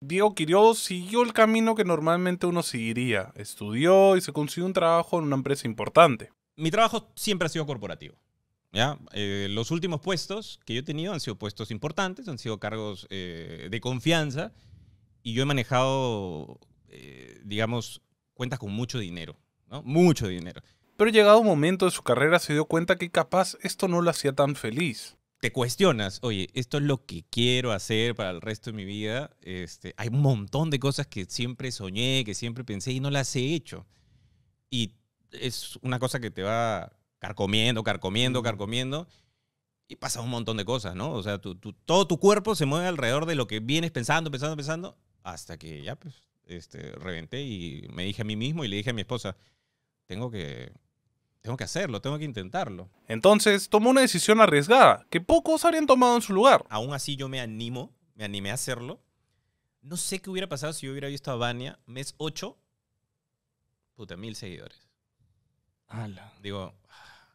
Diego Quirós siguió el camino que normalmente uno seguiría. Estudió y se consiguió un trabajo en una empresa importante. Mi trabajo siempre ha sido corporativo. ¿ya? Eh, los últimos puestos que yo he tenido han sido puestos importantes, han sido cargos eh, de confianza y yo he manejado, eh, digamos, cuentas con mucho dinero. Mucho dinero. Pero llegado un momento de su carrera se dio cuenta que capaz esto no lo hacía tan feliz te cuestionas, oye, esto es lo que quiero hacer para el resto de mi vida. Este, hay un montón de cosas que siempre soñé, que siempre pensé y no las he hecho. Y es una cosa que te va carcomiendo, carcomiendo, carcomiendo. Y pasa un montón de cosas, ¿no? O sea, tu, tu, todo tu cuerpo se mueve alrededor de lo que vienes pensando, pensando, pensando, hasta que ya, pues, este, reventé y me dije a mí mismo y le dije a mi esposa, tengo que tengo que hacerlo, tengo que intentarlo. Entonces tomó una decisión arriesgada, que pocos habrían tomado en su lugar. Aún así yo me animo, me animé a hacerlo. No sé qué hubiera pasado si yo hubiera visto a Vania mes 8, puta, mil seguidores. Digo, ah,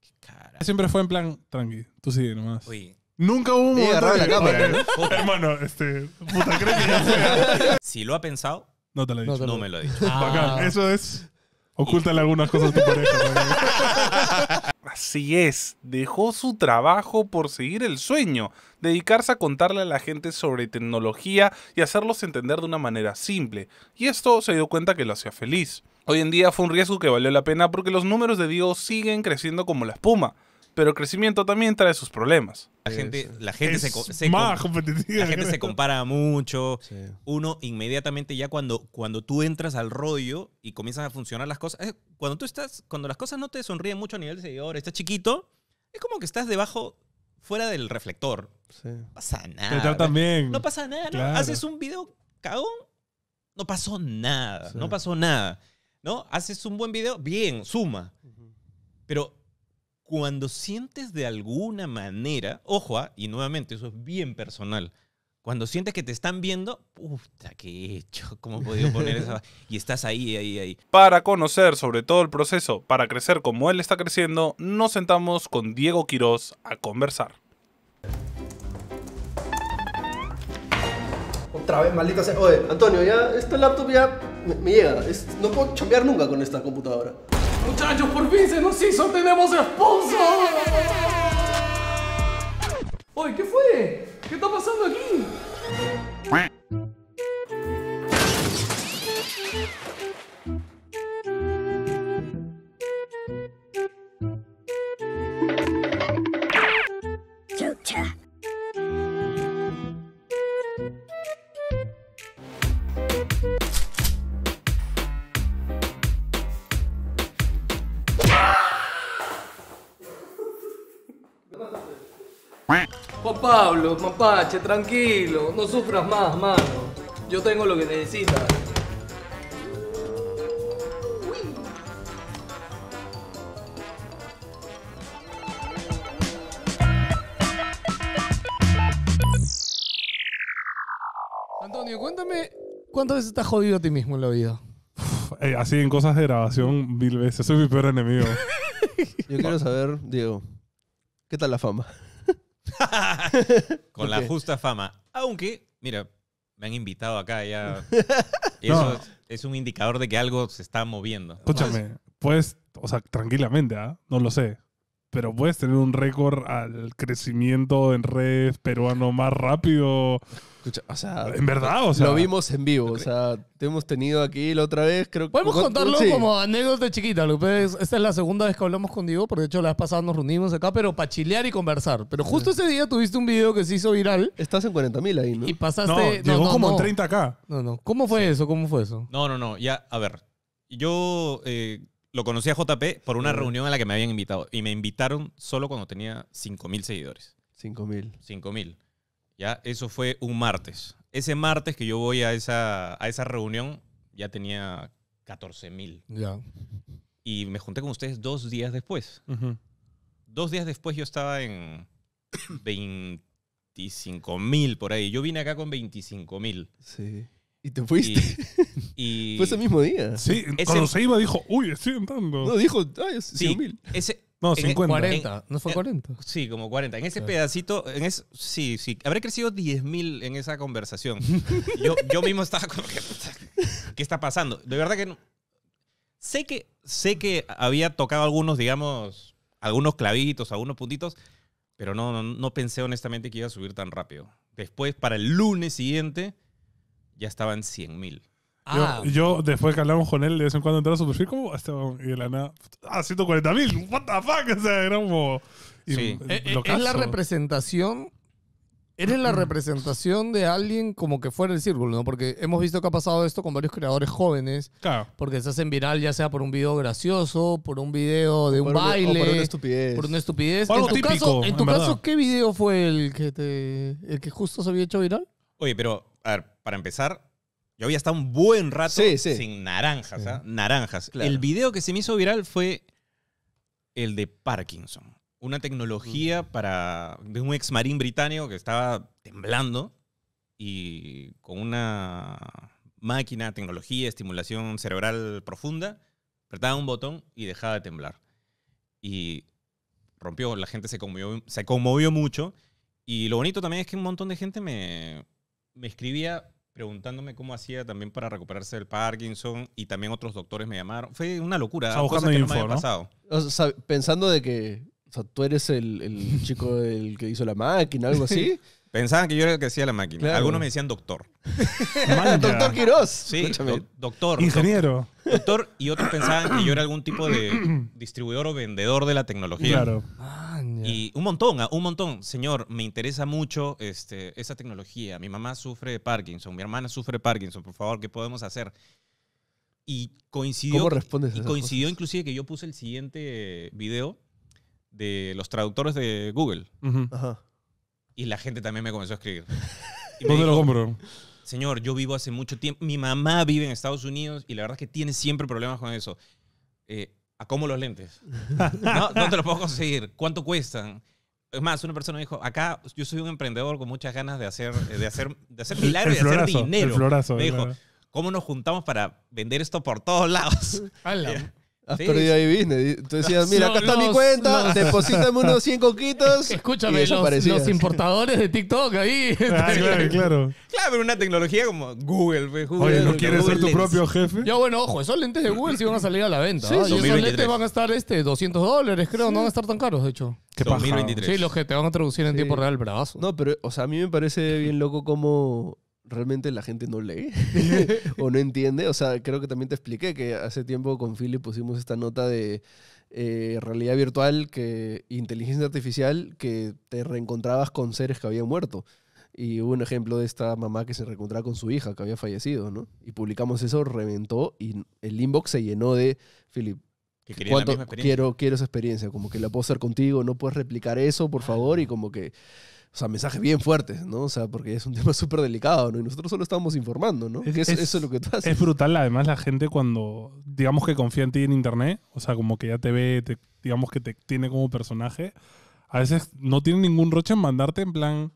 qué cara. Siempre fue en plan, tranqui, tú sigue nomás. Nunca hubo un la cámara, Hermano, este. Puta, ¿crees que ya si lo ha pensado, No te lo he dicho. no me lo he dicho. Bacán. Ah. Eso es. Ocúltale algunas cosas Así es, dejó su trabajo por seguir el sueño, dedicarse a contarle a la gente sobre tecnología y hacerlos entender de una manera simple. Y esto se dio cuenta que lo hacía feliz. Hoy en día fue un riesgo que valió la pena porque los números de Dios siguen creciendo como la espuma pero el crecimiento también trae sus problemas. La gente, la gente, se, la gente se compara mucho. Uno inmediatamente ya cuando, cuando tú entras al rollo y comienzan a funcionar las cosas, cuando tú estás, cuando las cosas no te sonríen mucho a nivel de seguidor, estás chiquito, es como que estás debajo, fuera del reflector. No pasa nada. También. No pasa nada. Haces un video cago. no pasó nada, no pasó nada. ¿No? Haces un buen video, bien, suma. Pero cuando sientes de alguna manera, ojo, ah, y nuevamente eso es bien personal, cuando sientes que te están viendo, puta, qué he hecho, cómo he podido poner esa... y estás ahí, ahí, ahí. Para conocer sobre todo el proceso, para crecer como él está creciendo, nos sentamos con Diego Quirós a conversar. Otra vez, maldita sea. Oye, Antonio, ya esta laptop ya me, llega. no puedo chambear nunca con esta computadora muchachos, por fin se nos hizo, tenemos esposo. mapache, tranquilo. No sufras más, mano. Yo tengo lo que necesitas. Antonio, cuéntame, ¿cuántas veces te has jodido a ti mismo en la vida? Eh, así en cosas de grabación, mil veces. Soy mi peor enemigo. Yo quiero saber, Diego, ¿qué tal la fama? Con la justa fama. Aunque, mira, me han invitado acá ya. Eso es, un indicador de que algo se está moviendo. Escúchame, pues, o sea, tranquilamente, ¿ah? No lo sé pero puedes tener un récord al crecimiento en redes peruano más rápido. o sea, en verdad, o sea. Lo vimos en vivo, o sea, te hemos tenido aquí la otra vez, creo que. Podemos contarlo como anécdota chiquita, López. Esta es la segunda vez que hablamos contigo. porque de hecho la vez pasada nos reunimos acá, pero para chilear y conversar. Pero justo ese día tuviste un video que se hizo viral. Estás en 40.000 ahí, ¿no? Y pasaste. No, llegó como en 30 acá, No, no. ¿Cómo fue eso? ¿Cómo fue eso? No, no, no. Ya, a ver. Yo. Eh, lo conocí a JP por una reunión a la que me habían invitado. Y me invitaron solo cuando tenía 5.000 seguidores. 5.000. 5.000. Ya, eso fue un martes. Ese martes que yo voy a esa, a esa reunión, ya tenía 14.000. Ya. Y me junté con ustedes dos días después. Dos días después yo estaba en 25.000 por ahí. Yo vine acá con 25.000. Sí. Y te fuiste. Y, Fue ese mismo día. Sí, cuando se iba dijo, uy, estoy entrando. No, dijo, ay, es sí, mil. no, 50. 40. ¿No fue 40? sí, como 40. En ese pedacito, en es, sí, sí. Habré crecido 10.000 en esa conversación. yo, yo mismo estaba como ¿qué está pasando? De verdad que Sé que, sé que había tocado algunos, digamos, algunos clavitos, algunos puntitos, pero no, no pensé honestamente que iba a subir tan rápido. Después, para el lunes siguiente ya estaban 100 mil. Ah. Yo, después que hablamos con él, de vez en cuando entraba a su perfil, como, este, y de la nada, ah, 140 mil, what the fuck, o sea, era como... Sí. Eh, eh, es, la representación Eres la mm. representación de alguien como que fuera el círculo, ¿no? Porque hemos visto que ha pasado esto con varios creadores jóvenes. Claro. Porque se hacen viral ya sea por un video gracioso, por un video de un baile. por una estupidez. Por una estupidez. en tu caso, caso ¿qué video fue el que te, el que justo se había hecho viral? Oye, pero a ver, para empezar, yo había estado un buen rato sin naranjas, ¿ah? Naranjas. El video que se me hizo viral fue el de Parkinson. Una tecnología para. de un ex marín británico que estaba temblando y con una máquina, tecnología, estimulación cerebral profunda, apretaba un botón y dejaba de temblar. Y rompió, la gente se conmovió, se conmovió mucho. Y lo bonito también es que un montón de gente me, me escribía preguntándome cómo hacía también para recuperarse del Parkinson y también otros doctores me llamaron. Fue una locura. O sea, pensando de que o tú eres el, el chico el que hizo la máquina, algo así. Pensaban que yo era el que hacía la máquina. Algunos me decían doctor. doctor Quiroz. Sí, doctor. Ingeniero. Doctor, y otros pensaban que yo era algún tipo de distribuidor o vendedor de la tecnología. Claro. Ah, y un montón, ah, un montón. Señor, me interesa mucho este, esa tecnología. Mi mamá sufre de Parkinson, mi hermana sufre de Parkinson. Por favor, ¿qué podemos hacer? Y coincidió, ¿Cómo y coincidió inclusive que yo puse el siguiente video de los traductores de Google. Ajá y la gente también me comenzó a escribir. ¿Dónde lo compro? Señor, yo vivo hace mucho tiempo. Mi mamá vive en Estados Unidos y la verdad es que tiene siempre problemas con eso. Eh, ¿A cómo los lentes? no, los puedo conseguir. ¿Cuánto cuestan? Es más, una persona me dijo, acá yo soy un emprendedor con muchas ganas de hacer, de hacer, de hacer milagros y hacer dinero. me dijo, ¿cómo nos juntamos para vender esto por todos lados? Has perdido ahí business. Tú decías, mira, acá está mi cuenta, deposítame unos 100 coquitos. Escúchame, los, los, importadores de TikTok ahí. Ah, claro, claro. Claro, pero una tecnología como Google. Pues, Oye, ¿no quieres ser tu propio jefe? Ya, bueno, ojo, esos lentes de Google sí van a salir a la venta. Sí, ¿ah? esos lentes van a estar este, 200 dólares, creo. No van a estar tan caros, de hecho. Qué 2023. Sí, los que te van a traducir en tiempo real, bravazo. No, pero, o sea, a mí me parece bien loco cómo realmente la gente no lee o no entiende. O sea, creo que también te expliqué que hace tiempo con Philip pusimos esta nota de eh, realidad virtual, que inteligencia artificial, que te reencontrabas con seres que habían muerto. Y hubo un ejemplo de esta mamá que se reencontraba con su hija que había fallecido, ¿no? Y publicamos eso, reventó y el inbox se llenó de, Philip, Quiero, quiero esa experiencia, como que la puedo hacer contigo, no puedes replicar eso, por favor, y como que... O sea, mensajes bien fuertes, ¿no? O sea, porque es un tema súper delicado, ¿no? Y nosotros solo estamos informando, ¿no? Es, eso, es, eso lo que tú haces. Es brutal, además, la gente cuando, digamos que confía en ti en internet, o sea, como que ya te ve, digamos que te tiene como personaje, a veces no tiene ningún roche en mandarte en plan,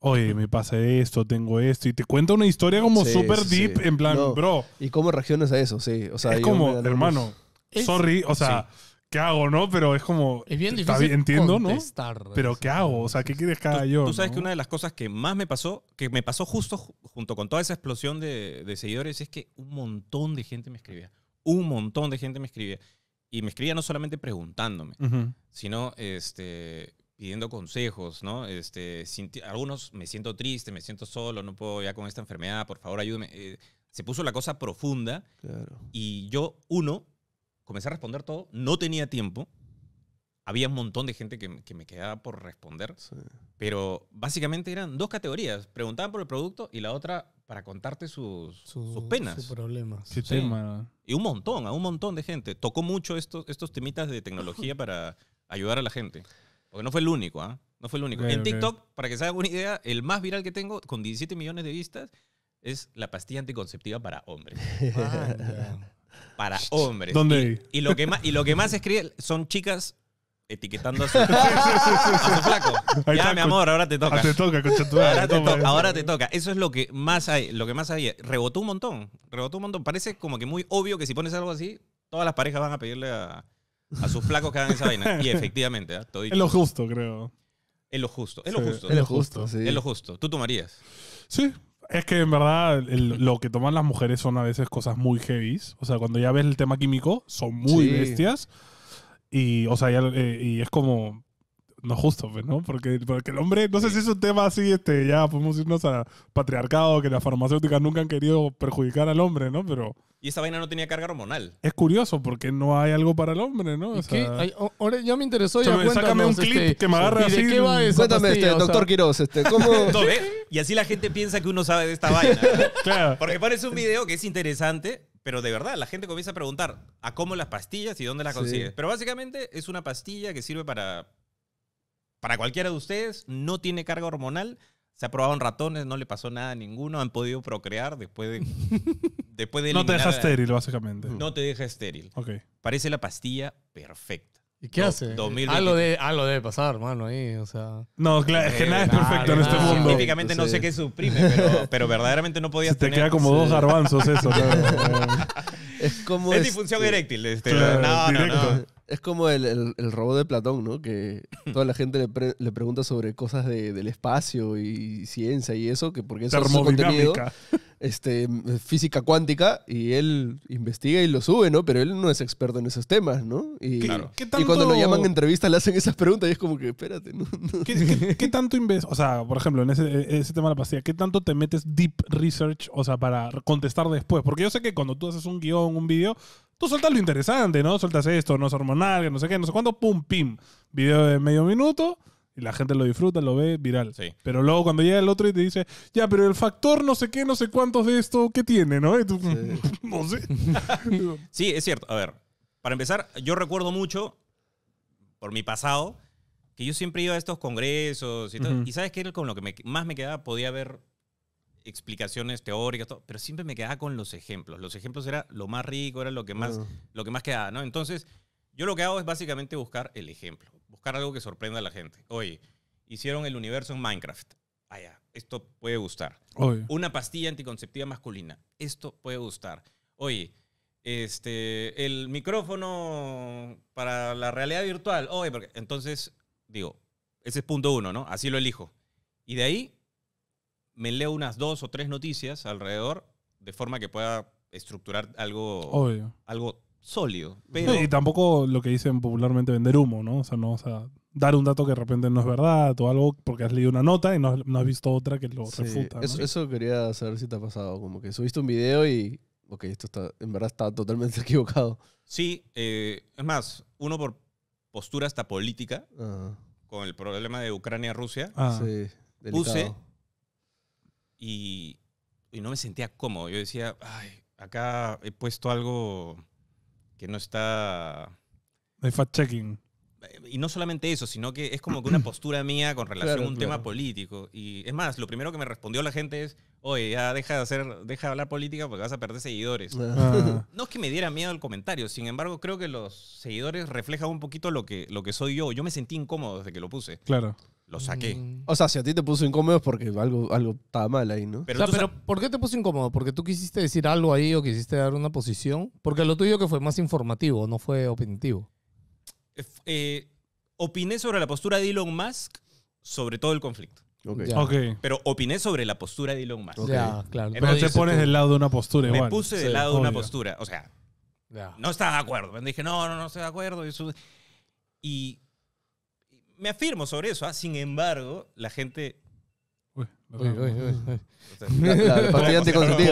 oye, me pasa esto, tengo esto, y te cuenta una historia como súper deep, en plan, bro. ¿Y cómo reaccionas a eso? Sí, o sea, es como, hermano. Sorry, o sea, ¿qué hago, no? Pero es como. Es bien difícil. entiendo, ¿no? Pero ¿qué hago? O sea, ¿qué quieres que haga yo? Tú sabes que una de las cosas que más me pasó, que me pasó justo junto con toda esa explosión de, seguidores, es que un montón de gente me escribía. Un montón de gente me escribía. Y me escribía no solamente preguntándome, sino este, pidiendo consejos, ¿no? Este, algunos me siento triste, me siento solo, no puedo ya con esta enfermedad, por favor ayúdeme. Eh, se puso la cosa profunda claro. y yo, uno, comencé a responder todo, no tenía tiempo, había un montón de gente que, me quedaba por responder, pero básicamente eran dos categorías, preguntaban por el producto y la otra para contarte sus, sus penas. Sus problemas. Y un montón, a un montón de gente. Tocó mucho estos, estos temitas de tecnología para ayudar a la gente. Porque no fue el único, ¿ah? No fue el único. en TikTok, para que se hagan una idea, el más viral que tengo, con 17 millones de vistas, es la pastilla anticonceptiva para hombres. para hombres. ¿Dónde? Y, lo que más, y lo que más escribe son chicas etiquetando a su, flaco. ya, mi amor, ahora te toca. Ah, ahora te toca, ahora ahora te toca. Eso es lo que más hay, lo que más Rebotó un montón, rebotó un montón. Parece como que muy obvio que si pones algo así, todas las parejas van a pedirle a, sus flacos que hagan esa vaina. Y efectivamente, ah, todo Es lo justo, creo. Es lo justo, es lo justo. Es lo justo, sí. Es lo justo. ¿Tú tomarías? Sí, es que en verdad lo que toman las mujeres son a veces cosas muy heavies. O sea, cuando ya ves el tema químico, son muy bestias. Y, o sea, eh, y es como, no justo, pues, ¿no? Porque, porque el hombre, no sé si es un tema así, este, ya podemos irnos a patriarcado, que las farmacéuticas nunca han querido perjudicar al hombre, ¿no? Pero... Y esa vaina no tenía carga hormonal. Es curioso porque no hay algo para el hombre, ¿no? O sea, ya me interesó. Ya sácame un clip este, que me agarre así. Cuéntame, este, doctor Quiroz, este, ¿cómo...? Y así la gente piensa que uno sabe de esta vaina. Claro. Porque parece un video que es interesante, pero de verdad la gente comienza a preguntar a cómo las pastillas y dónde las consigues. Pero básicamente es una pastilla que sirve para para cualquiera de ustedes, no tiene carga hormonal. Se ha probado en ratones, no le pasó nada a ninguno, han podido procrear después de... después de no te deja estéril, básicamente. No te deja estéril. Ok. Parece la pastilla perfecta. ¿Y qué hace? Algo, de, debe pasar, hermano, ahí, o sea... No, claro, es que nada es perfecto en este mundo. Científicamente no sé qué suprime, pero, verdaderamente no podías Se te queda como dos garbanzos eso, Es como... Es este- disfunción eréctil, este, no, no, no. Es como el, el, robot de Platón, ¿no? Que toda la gente le, le pregunta sobre cosas de, del espacio y ciencia y eso, que porque eso es su contenido. este, física cuántica y él investiga y lo sube, ¿no? Pero él no es experto en esos temas, ¿no? Y, cuando lo llaman a entrevistas le hacen esas preguntas y es como que, espérate, ¿no? ¿Qué, tanto O sea, por ejemplo, en ese, tema de la pastilla, ¿qué tanto te metes deep research, o sea, para contestar después? Porque yo sé que cuando tú haces un guión, un video, tú sueltas lo interesante, ¿no? Sueltas esto, no es hormonal, no sé qué, no sé cuánto, pum, pim. Video de medio minuto y la gente lo disfruta, lo ve viral. Pero luego cuando llega el otro y te dice, ya, pero el factor no sé qué, no sé cuántos de esto, ¿qué tiene, no? sí. no sé. sí, es cierto. A ver, para empezar, yo recuerdo mucho, por mi pasado, que yo siempre iba a estos congresos y todo. Y sabes que era con lo que más me quedaba, podía haber explicaciones teóricas, pero siempre me quedaba con los ejemplos. Los ejemplos era lo más rico, era lo que más, lo que más quedaba, ¿no? Entonces, yo lo que hago es básicamente buscar el ejemplo, buscar algo que sorprenda a la gente. Oye, hicieron el universo en Minecraft. Ah, esto puede gustar. Oye, Una pastilla anticonceptiva masculina. Esto puede gustar. Oye, este, el micrófono para la realidad virtual. Oye, porque entonces, digo, ese es punto uno, ¿no? Así lo elijo. Y de ahí me leo unas dos o tres noticias alrededor de forma que pueda estructurar algo, algo sólido. Pero... Y tampoco lo que dicen popularmente vender humo, ¿no? O sea, no, o sea, dar un dato que de repente no es verdad o algo porque has leído una nota y no, has visto otra que lo refuta. Eso, quería saber si te ha pasado, como que subiste un video y, ok, esto está, en verdad está totalmente equivocado. Sí, eh, es más, uno por postura hasta política, con el problema de Ucrania-Rusia, ah. puse y, y no me sentía cómodo. Yo decía, ay, acá he puesto algo que no está... No hay fact-checking y no solamente eso, sino que es como que una postura mía con relación a un tema político. Y es más, lo primero que me respondió la gente es, oye, ya deja de hacer, deja de hablar política porque vas a perder seguidores. Ah. Ah. No es que me diera miedo el comentario, sin embargo, creo que los seguidores reflejan un poquito lo que, lo que soy yo. Yo me sentí incómodo desde que lo puse. Claro. Lo saqué. Mm. O sea, si a ti te puso incómodo es porque algo, algo estaba mal ahí, ¿no? Pero, pero ¿por qué te puso incómodo? ¿Porque tú quisiste decir algo ahí o quisiste dar una posición? Porque lo tuyo que fue más informativo, no fue opinativo. Eh, eh, opiné sobre la postura de Elon Musk sobre todo el conflicto. Pero opiné sobre la postura de Elon Musk. Pero te pones del lado de una postura Me puse del lado de una postura. O sea, no estaba de acuerdo. Me dije, no, no, no estoy de acuerdo. Y, me afirmo sobre eso. ¿ah? Sin embargo, la gente Uy, uy, uy, la, la pastilla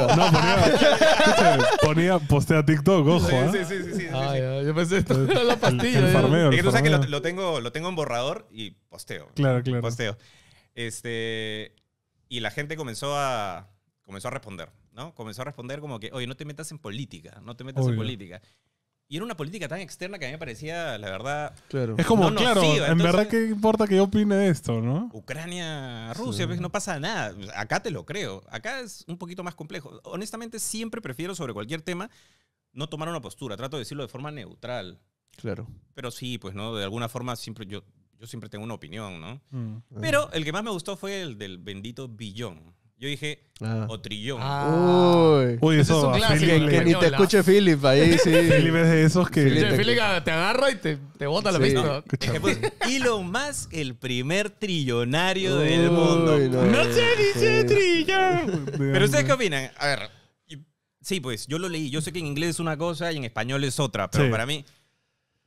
No, ponía, ponía, postea TikTok, ojo. ¿eh? Sí, sí, sí. sí, sí, Ah, sí. yo pensé, esto era la pastilla. El, eh. el Es que tú sabes que lo, lo tengo, lo tengo en borrador y posteo. Claro, claro. Posteo. Este, y la gente comenzó a, comenzó a responder, ¿no? Comenzó a responder como que, oye, no te metas en política, no te metas en política. Y era una política tan externa que a mí me parecía, la verdad. Claro. Es como, claro, en verdad, ¿qué importa que yo opine de esto, no? Ucrania, Rusia, pues no pasa nada. Acá te lo creo. Acá es un poquito más complejo. Honestamente, siempre prefiero sobre cualquier tema no tomar una postura. Trato de decirlo de forma neutral. Claro. Pero sí, pues, ¿no? De alguna forma, siempre yo, yo siempre tengo una opinión, ¿no? Mm. Ah. Pero el que más me gustó fue el del bendito Billón. Yo dije, ah. o trillón. Ah. Uy, eso es que, ni te escuche Philip ahí, sí. Philip es de esos que... Philip, te... te agarra y te, te bota la pista. No, lo más el primer trillonario del mundo. No, se dice trillón. Pero ¿ustedes qué opinan? A ver, sí, pues, yo lo leí. Yo sé que en inglés es una cosa y en español es otra, pero para mí...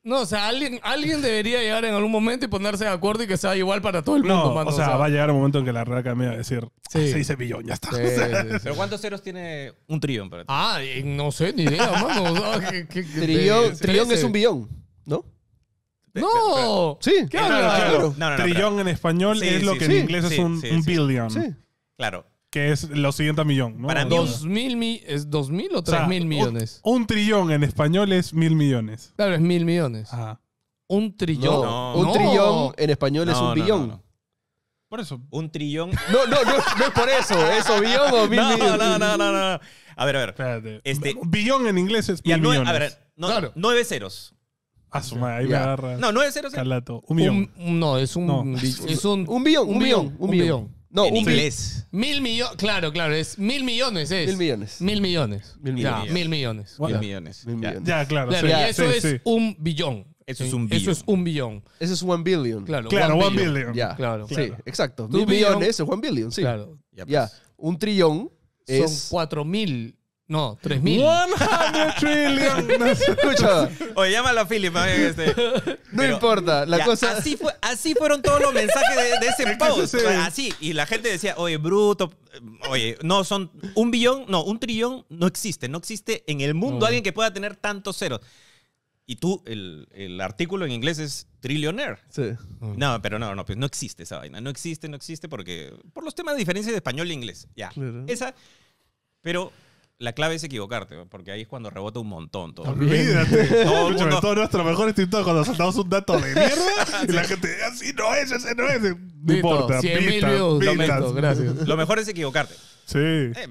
No, o sea, alguien, alguien debería llegar en algún momento y ponerse de acuerdo y que sea igual para todo el mundo. No, o, sea, va a llegar un momento en que la RACA me va a decir sí. Ah, se dice billón, ya está. ¿Pero cuántos ceros tiene un trillón para Ah, no sé, ni idea, mano. trillón, trillón es un billón, ¿no? ¡No! Sí. claro, trillón en español es lo que en inglés es un, billion. Sí. Claro que es los siguiente millón ¿no? Para 2000 dos mil ¿Es dos o tres mil millones? Un, trillón en español es mil millones. Claro, es mil millones. Ajá. Un trillón. un trillón en español es un billón. Por eso. Un trillón. No, no, no, no es por eso. ¿Eso billón o mil no, millones? No, no, no, no. A ver, a ver. Espérate. Este, billón en inglés es mil millones. A ver, no, nueve ceros. A su ahí me agarra. No, nueve ceros. Calato. Un millón. no, es un, no. Es un, Un billón. Un billón. Un billón. No, un mil- inglés. Mil millones. Claro, claro. Es mil millones es. Mil millones. Mil millones. Mil millones. mil millones. Mil millones. Mil Ya. millones. Ya, claro. y eso es un billón. Eso es un billón. Eso es un billón. Eso es one billion. Claro. Claro, one billion. Ya, Claro. Sí, exacto. Mil billón- es one billion, sí. Claro. Ya, pues. un trillón Son cuatro mil no, 3000. 100 trillion. No escucha. Oye, llámalo a Philip. No este, importa. La cosa. Así, fue, así fueron todos los mensajes de, ese post. Así. Y la gente decía, oye, bruto. Oye, no, son un billón. No, un trillón no existe. No existe en el mundo alguien que pueda tener tantos ceros. Y tú, el, el, artículo en inglés es trillionaire. Sí. No, pero no, no, pues no existe esa vaina. No existe, no existe porque. Por los temas de diferencia de español e inglés. Ya. Esa. Pero la clave es equivocarte, porque ahí es cuando rebota un montón todo. Olvídate. todo Todo nuestro mejor instinto cuando saltamos un dato de mierda y la gente, así ah, no es, ese no es. No importa. 100 mil gracias. Lo mejor es equivocarte. Sí. Eh,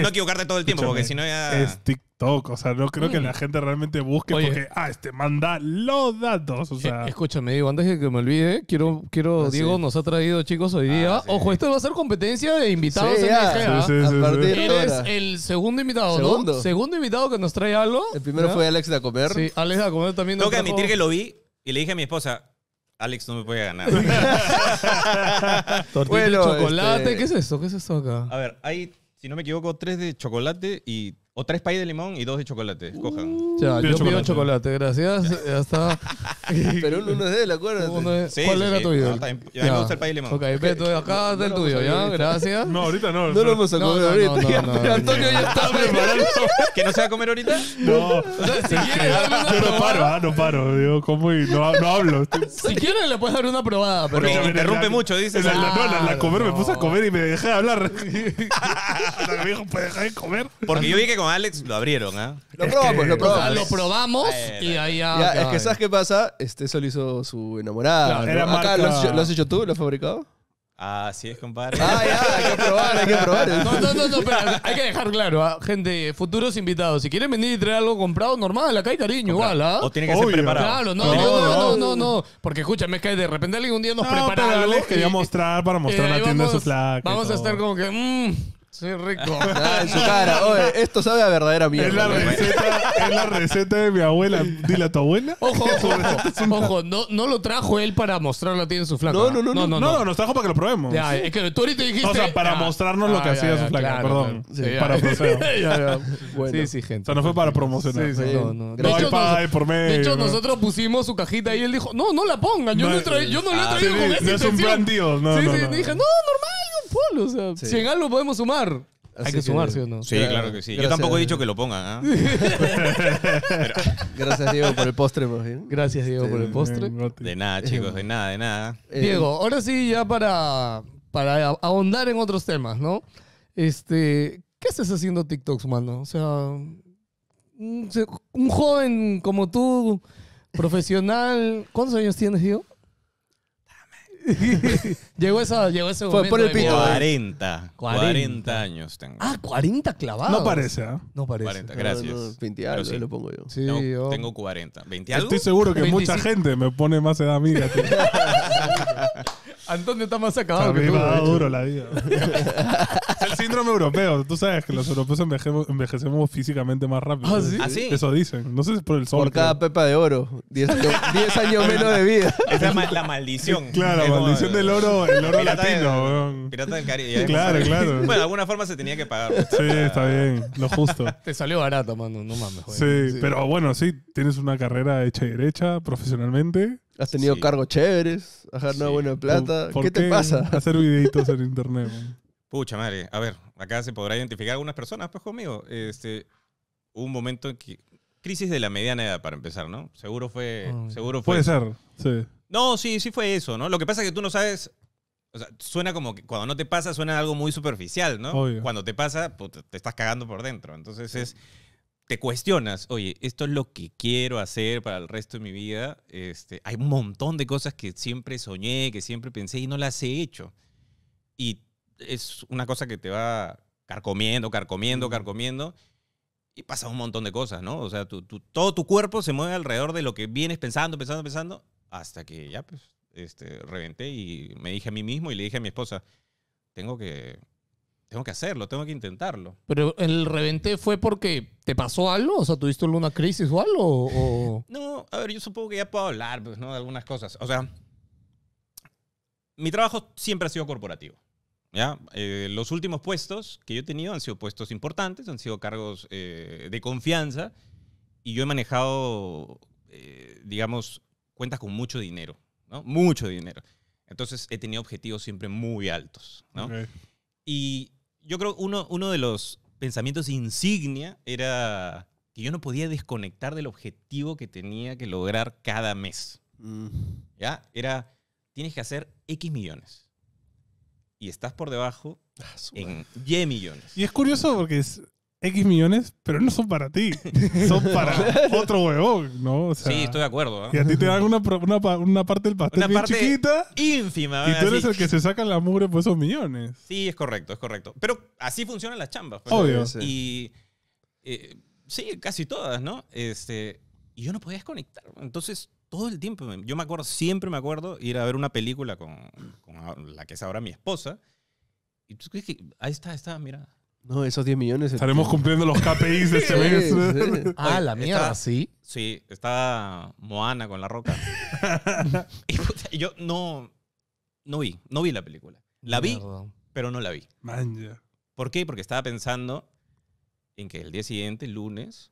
no equivocarte todo el tiempo, porque si no ya toco. O sea, no creo que la gente realmente busque porque, ah, este manda los datos. O eh, sea. escúchame, digo, antes de que me olvide, quiero, quiero ah, Diego nos ha traído, chicos, hoy ah, día. Ojo, esto va a ser competencia de invitados sí, en ya. Eres el segundo invitado, segundo. ¿no? Segundo invitado que nos trae algo. El primero fue Alex de a comer. Sí, Alex de a comer también. Tengo que admitir que lo vi y le dije a mi esposa, Alex no me puede ganar. Tortilla de chocolate. Este ¿Qué es esto? ¿Qué es esto acá? A ver, hay, si no me equivoco, tres de chocolate y o tres pay de limón y dos de chocolate. Cojan. Uh. Ya, yo pido chocolate, gracias. Ya está. Pero uno es de él, acuérdate. ¿Cuál era tu tuyo? No, me gusta el pay de limón. Ok, Beto, acá está el tuyo, ¿ya? Gracias. No, ahorita no. No lo vamos a comer ahorita. Antonio ya está preparado ¿Que no se va a comer ahorita? No. Si quiere. yo no paro, ah, no paro. Digo, cómo y no, hablo. Si quieres, le puedes dar una probada. Porque interrumpe mucho, dices. no la, comer me puse a comer y me dejé de hablar. me dijo, ¿puedes dejar de comer? Porque yo vi que Alex lo abrieron, ¿ah? Lo probamos, lo este, probamos. Lo probamos y ahí ya. Ya, es que ¿sabes qué pasa? Este, solo hizo su enamorada. era Acá, ¿lo has, hecho, tú? ¿Lo has fabricado? Ah, sí es, compadre. Ah, ya, hay que probar, hay que probar. No, no, no, no, pero hay que dejar claro, ¿ah? gente, futuros invitados, si quieren venir y traer algo comprado, normal, acá hay cariño, igual, ¿ah? O tiene que ser preparado. Claro, no, no, no, no, no, Porque escúchame, es que de repente alguien un día nos No, prepara Alex mostrar para mostrar la tienda de su vamos- Vamos a estar como que, mmm, Sí, rico. Ah, su cara. Oye, esto sabe a verdadera mierda. Es la receta, es la receta de mi abuela. Dile a tu abuela. Ojo, ojo, ojo. no, no lo trajo él para mostrarlo a ti en su flaca. No, no, no. No, no, no. nos trajo para que lo probemos. Ya, es que tú ahorita dijiste. O sea, para ah, mostrarnos lo que ah, hacía su flaca, perdón. Sí, Para promocionar. Sí, sí, gente. O sea, no fue para promocionar. Sí, sí. No, no. No hay pay por medio. De hecho, nosotros pusimos su cajita y él dijo, no, no la pongan. Yo no, No he yo no la he ah, traído con no es un plan, tío. No, sí, sí, dije, no, normal, Un O sea, si en algo podemos sumar, hay que, sumarse o no? Sí, claro, que sí. Yo tampoco he dicho eh. que lo pongan. ¿ah? Gracias, Diego, por el postre. Gracias, Diego, por el postre. De nada, chicos, de nada, de nada. Eh, Diego, ahora sí, ya para, para ahondar en otros temas, ¿no? Este, ¿Qué estás haciendo TikToks, mano? O sea, un, un joven como tú, profesional, ¿cuántos años tienes, Diego? llegó, esa, ese momento. Fue por el pito. 40, 40, años tengo. Ah, 40 clavados. No parece, ¿ah? No parece. gracias. 20 años sí, lo pongo yo. Sí, tengo, 40. ¿20 algo? Estoy seguro que mucha gente me pone más edad mía. Antonio está más acabado. que duro la vida. es el síndrome europeo. Tú sabes que los europeos envejecemos, físicamente más rápido. ¿Ah, ¿Ah, sí? Eso dicen. No sé si es por el sol. Por cada pepa de oro. 10 años, menos de vida. Esa es la maldición. Claro, la maldición del oro, el oro latino, Pirata del Caribe. Claro, claro. Bueno, de alguna forma se tenía que pagar. Pues, sí, está bien, lo justo. Te salió barato, mano, no mames. Sí, pero bueno, sí, tienes una carrera hecha y derecha profesionalmente. Has tenido cargos chéveres, has ganado buena plata. ¿Qué, te pasa? Hacer videitos en internet. Pucha madre, a ver, acá se podrá identificar algunas personas, pues conmigo. Este, un momento en que crisis de la mediana edad para empezar, ¿no? Seguro fue, seguro fue. Puede ser, sí. No, sí, sí fue eso, ¿no? Lo que pasa es que tú no sabes. O sea, suena como que cuando no te pasa, suena algo muy superficial, ¿no? Cuando te pasa, pues, te estás cagando por dentro. Entonces es. Te cuestionas, oye, esto es lo que quiero hacer para el resto de mi vida. Este, hay un montón de cosas que siempre soñé, que siempre pensé y no las he hecho. Y es una cosa que te va carcomiendo, carcomiendo, carcomiendo y pasa un montón de cosas, ¿no? O sea, todo tu cuerpo se mueve alrededor de lo que vienes pensando, pensando, pensando, hasta que ya, pues, este, reventé y me dije a mí mismo y le dije a mi esposa, tengo que, tengo que hacerlo, tengo que intentarlo. Pero el reventé fue porque te pasó algo, o sea, tuviste alguna crisis o algo. O... No, a ver, yo supongo que ya puedo hablar, pues, ¿no? De algunas cosas. O sea, mi trabajo siempre ha sido corporativo. ¿Ya? Eh, los últimos puestos que yo he tenido han sido puestos importantes, han sido cargos eh, de confianza y yo he manejado, eh, digamos, cuentas con mucho dinero, ¿no? Mucho dinero. Entonces he tenido objetivos siempre muy altos, ¿no? Y yo creo uno, uno de los pensamientos insignia era que yo no podía desconectar del objetivo que tenía que lograr cada mes. Mm. ¿Ya? Era, tienes que hacer X millones. Y estás por debajo ah, en Y millones. Y es curioso porque es, X millones, pero no son para ti, son para otro huevón, ¿no? sí, estoy de acuerdo. ¿ah? Y a ti te dan una, parte del pastel una bien chiquita. ínfima. Y tú eres el que se saca la mugre por esos millones. Sí, es correcto, es correcto. Pero así funcionan las chambas. Pues, Obvio. Y eh, sí, casi todas, ¿no? Este, y yo no podía desconectar. Entonces, todo el tiempo, yo me acuerdo, siempre me acuerdo ir a ver una película con, la que es ahora mi esposa. Y tú crees que ahí está, está, mira no, esos 10 millones. Este, Estaremos cumpliendo los KPIs de este mes. Ah, la mierda, sí. Sí, está Moana con la roca. y yo no, no vi, no vi la película. La vi, pero no la vi. Man, ¿Por qué? Porque estaba pensando en que el día siguiente, el lunes,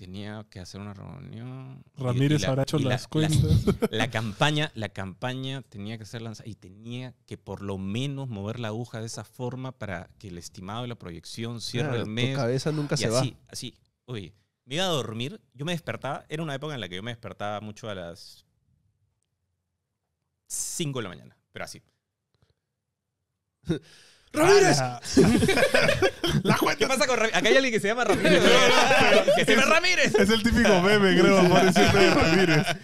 tenía que hacer una reunión. Ramírez hecho las cuentas. La, campaña, la campaña tenía que ser lanzada y tenía que por lo menos mover la aguja de esa forma para que el estimado y la proyección cierre el mes. Tu cabeza nunca se va. Así, oye, me iba a dormir, yo me despertaba, era una época en la que yo me despertaba mucho a las 5 de la mañana, pero así. ¡Ramírez! la cuenta. ¿Qué pasa con Ramírez? Acá hay alguien que se llama Ramírez. ¡Que se llama Ramírez! Es el típico meme, creo, Ramírez.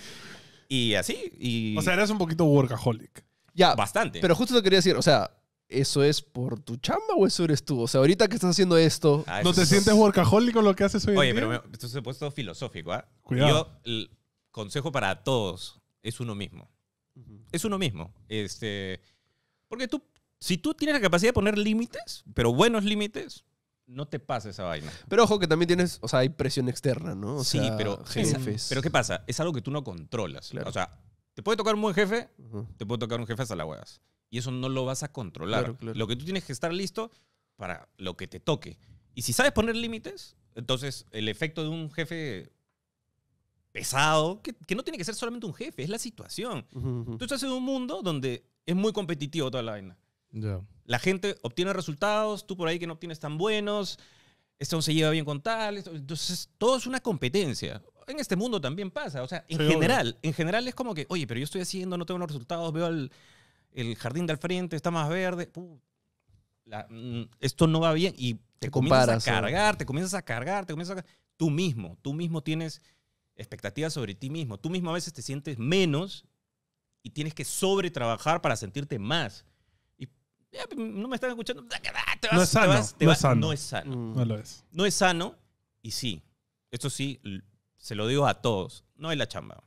Y así. Y... O sea, eres un poquito workaholic. Ya. Bastante. Pero justo te quería decir, o sea, ¿eso es por tu chamba o eso eres tú? O sea, ahorita que estás haciendo esto, ah, ¿no te sientes workaholic con lo que haces hoy Oye, en día? Oye, pero esto se ha puesto filosófico, ¿ah? ¿eh? Cuidado. Yo, consejo para todos es uno mismo. Es uno mismo. Este, porque tú si tú tienes la capacidad de poner límites, pero buenos límites, no te pasa esa vaina. Pero ojo que también tienes, o sea, hay presión externa, ¿no? sí, pero, jefes. pero ¿qué pasa? Es algo que tú no controlas. O sea, te puede tocar un buen jefe, te puede tocar un jefe hasta la huevas. Y eso no lo vas a controlar. Lo que tú tienes que estar listo para lo que te toque. Y si sabes poner límites, entonces el efecto de un jefe pesado, que, no tiene que ser solamente un jefe, es la situación. Tú estás en un mundo donde es muy competitivo toda la vaina. La gente obtiene resultados, tú por ahí que no obtienes tan buenos, esto se lleva bien con tal, entonces todo es una competencia. En este mundo también pasa, o sea, en general, en general es como que, oye, pero yo estoy haciendo, no tengo los resultados, veo el, jardín del frente, está más verde, mm, esto no va bien y te, comienzas a cargar, te comienzas a cargar, te comienzas tú mismo, tú mismo tienes expectativas sobre ti mismo, tú mismo a veces te sientes menos y tienes que sobre trabajar para sentirte más. Pues, no me están escuchando, no es sano, no, es sano. Mm. no es sano. lo es. No es sano y sí, esto sí, se lo digo a todos, no es la chamba,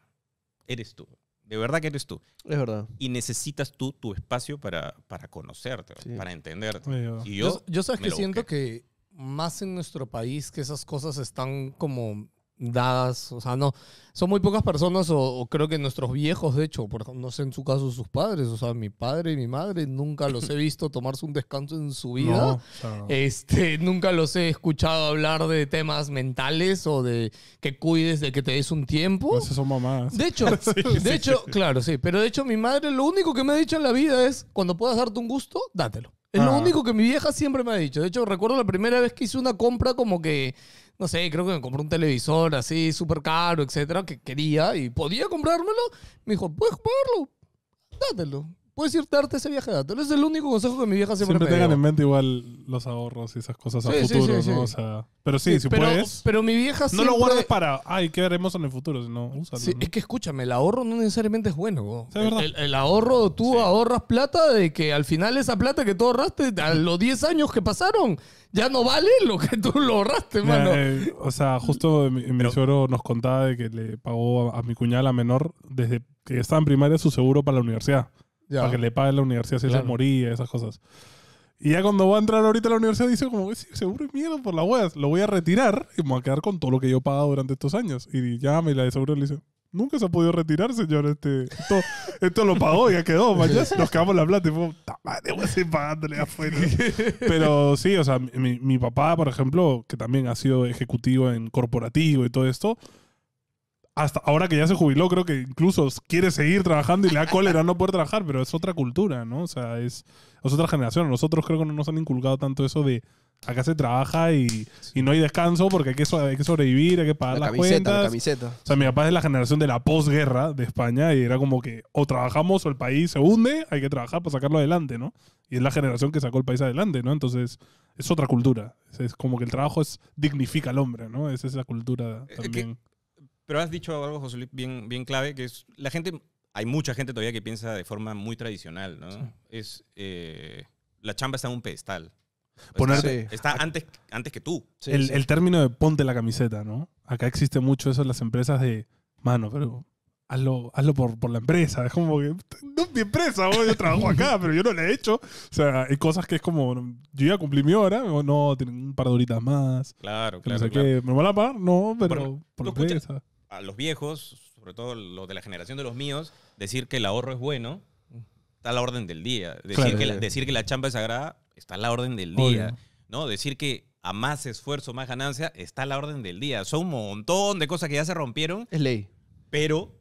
eres tú. De verdad que eres tú. Es verdad. Y necesitas tú tu espacio para, para conocerte, para entenderte. Y yo, yo, sabes que siento que más en nuestro país que esas cosas están como dadas, o sea, no, son muy pocas personas o, creo que nuestros viejos, de hecho, por no sé en su caso sus padres, o sea, mi padre y mi madre nunca los he visto tomarse un descanso en su vida, este, nunca los he escuchado hablar de temas mentales o de que cuides, de que te des un tiempo. No, pues son mamás. De hecho, de hecho, claro, sí, pero de hecho mi madre lo único que me ha dicho en la vida es, cuando puedas darte un gusto, dátelo. Es lo ah. único que mi vieja siempre me ha dicho. De hecho, recuerdo la primera vez que hice una compra como que no sé, creo que me compré un televisor así súper caro, etcétera, que quería y podía comprármelo. Me dijo, puedes comprarlo? dátelo. Puedes irte a darte ese viaje, dátelo. Es el único consejo que mi vieja siempre, siempre me tengan en mente igual los ahorros y esas cosas a futuro, O sea, pero sí, si pero, puedes. pero mi vieja siempre... No lo guardes para, ay, ¿qué veremos en el futuro? Sino, úsalo. es que escúchame, el ahorro no necesariamente es bueno. es verdad. el, ahorro, tú ahorras plata de que al final esa plata que tú ahorraste a los 10 años que pasaron, ya no vale lo que tú lo ahorraste, mano. Eh, o sea, justo mi, mi nos contaba de que le pagó a, mi cuñada menor desde que estaba en primaria su seguro para la universidad. Para que le pague la universidad si ella moría, esas cosas. Y ya cuando va a entrar ahorita a la universidad dice como, seguro y miedo por la web, lo voy a retirar y me voy a quedar con todo lo que yo he pagado durante estos años. Y ya, me la de seguro le dice, Nunca se ha podido retirar, señor. Este, esto, lo pagó, ya quedó. nos quedamos la plata y fue, a seguir pagándole afuera. Pero sí, o sea, mi, papá, por ejemplo, que también ha sido ejecutivo en corporativo y todo esto, hasta ahora que ya se jubiló, creo que incluso quiere seguir trabajando y le da cólera no poder trabajar, pero es otra cultura, ¿no? O sea, es, es otra generación. Nosotros creo que no nos han inculcado tanto eso de acá se trabaja y, y, no hay descanso porque hay que, hay que sobrevivir, hay que pagar las camiseta, cuentas. La camiseta. O sea, mi papá es de la generación de la posguerra de España y era como que o trabajamos o el país se hunde, hay que trabajar para sacarlo adelante, ¿no? Y es la generación que sacó el país adelante, ¿no? Entonces, es otra cultura. Es, como que el trabajo dignifica al hombre, ¿no? Es la cultura eh, también. pero has dicho algo, José bien, bien clave, que es la gente, hay mucha gente todavía que piensa de forma muy tradicional, ¿no? Es, eh, la chamba está en un pedestal Ponerte, Está antes, antes que tú. el, el, término de ponte la camiseta, ¿no? Acá existe mucho eso en las empresas de, mano, pero hazlo, hazlo por, por la empresa. Es como que, no es mi empresa, ¿no? yo trabajo acá, pero yo no la he hecho. O sea, hay cosas que es como, yo ya cumplí mi hora, o no, tienen un par de horitas más. Claro, claro. ¿Me van a pagar? No, pero por la empresa. A los viejos, sobre todo los de la generación de los míos, decir que el ahorro es bueno, está a la orden del día. Decir, que, la, decir que la chamba es sagrada está a la orden del día, ¿no? Decir que a más esfuerzo, más ganancia, está a la orden del día. Son un montón de cosas que ya se rompieron. Es ley. Pero